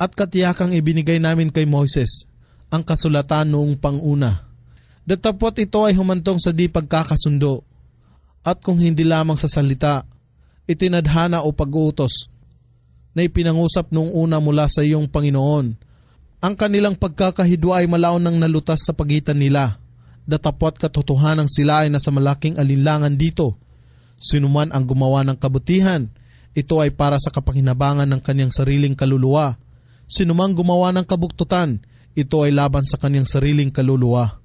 at katiyakang ibinigay namin kay Moises ang kasulatan noong panguna. Datapot ito ay humantong sa di pagkakasundo at kung hindi lamang sa salita, itinadhana o pag-uutos na ipinangusap noong una mula sa iyong Panginoon. Ang kanilang pagkakahidwa ay malaon ng nalutas sa pagitan nila. Datapot katotohanan sila ay nasa malaking alinlangan dito. Sinuman ang gumawa ng kabutihan, ito ay para sa kapakinabangan ng kanyang sariling kaluluwa sinumang gumawa ng kabuktutan, ito ay laban sa kanyang sariling kaluluwa.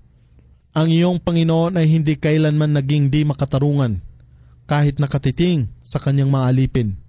Ang iyong Panginoon ay hindi kailanman naging di makatarungan, kahit nakatiting sa kanyang maalipin.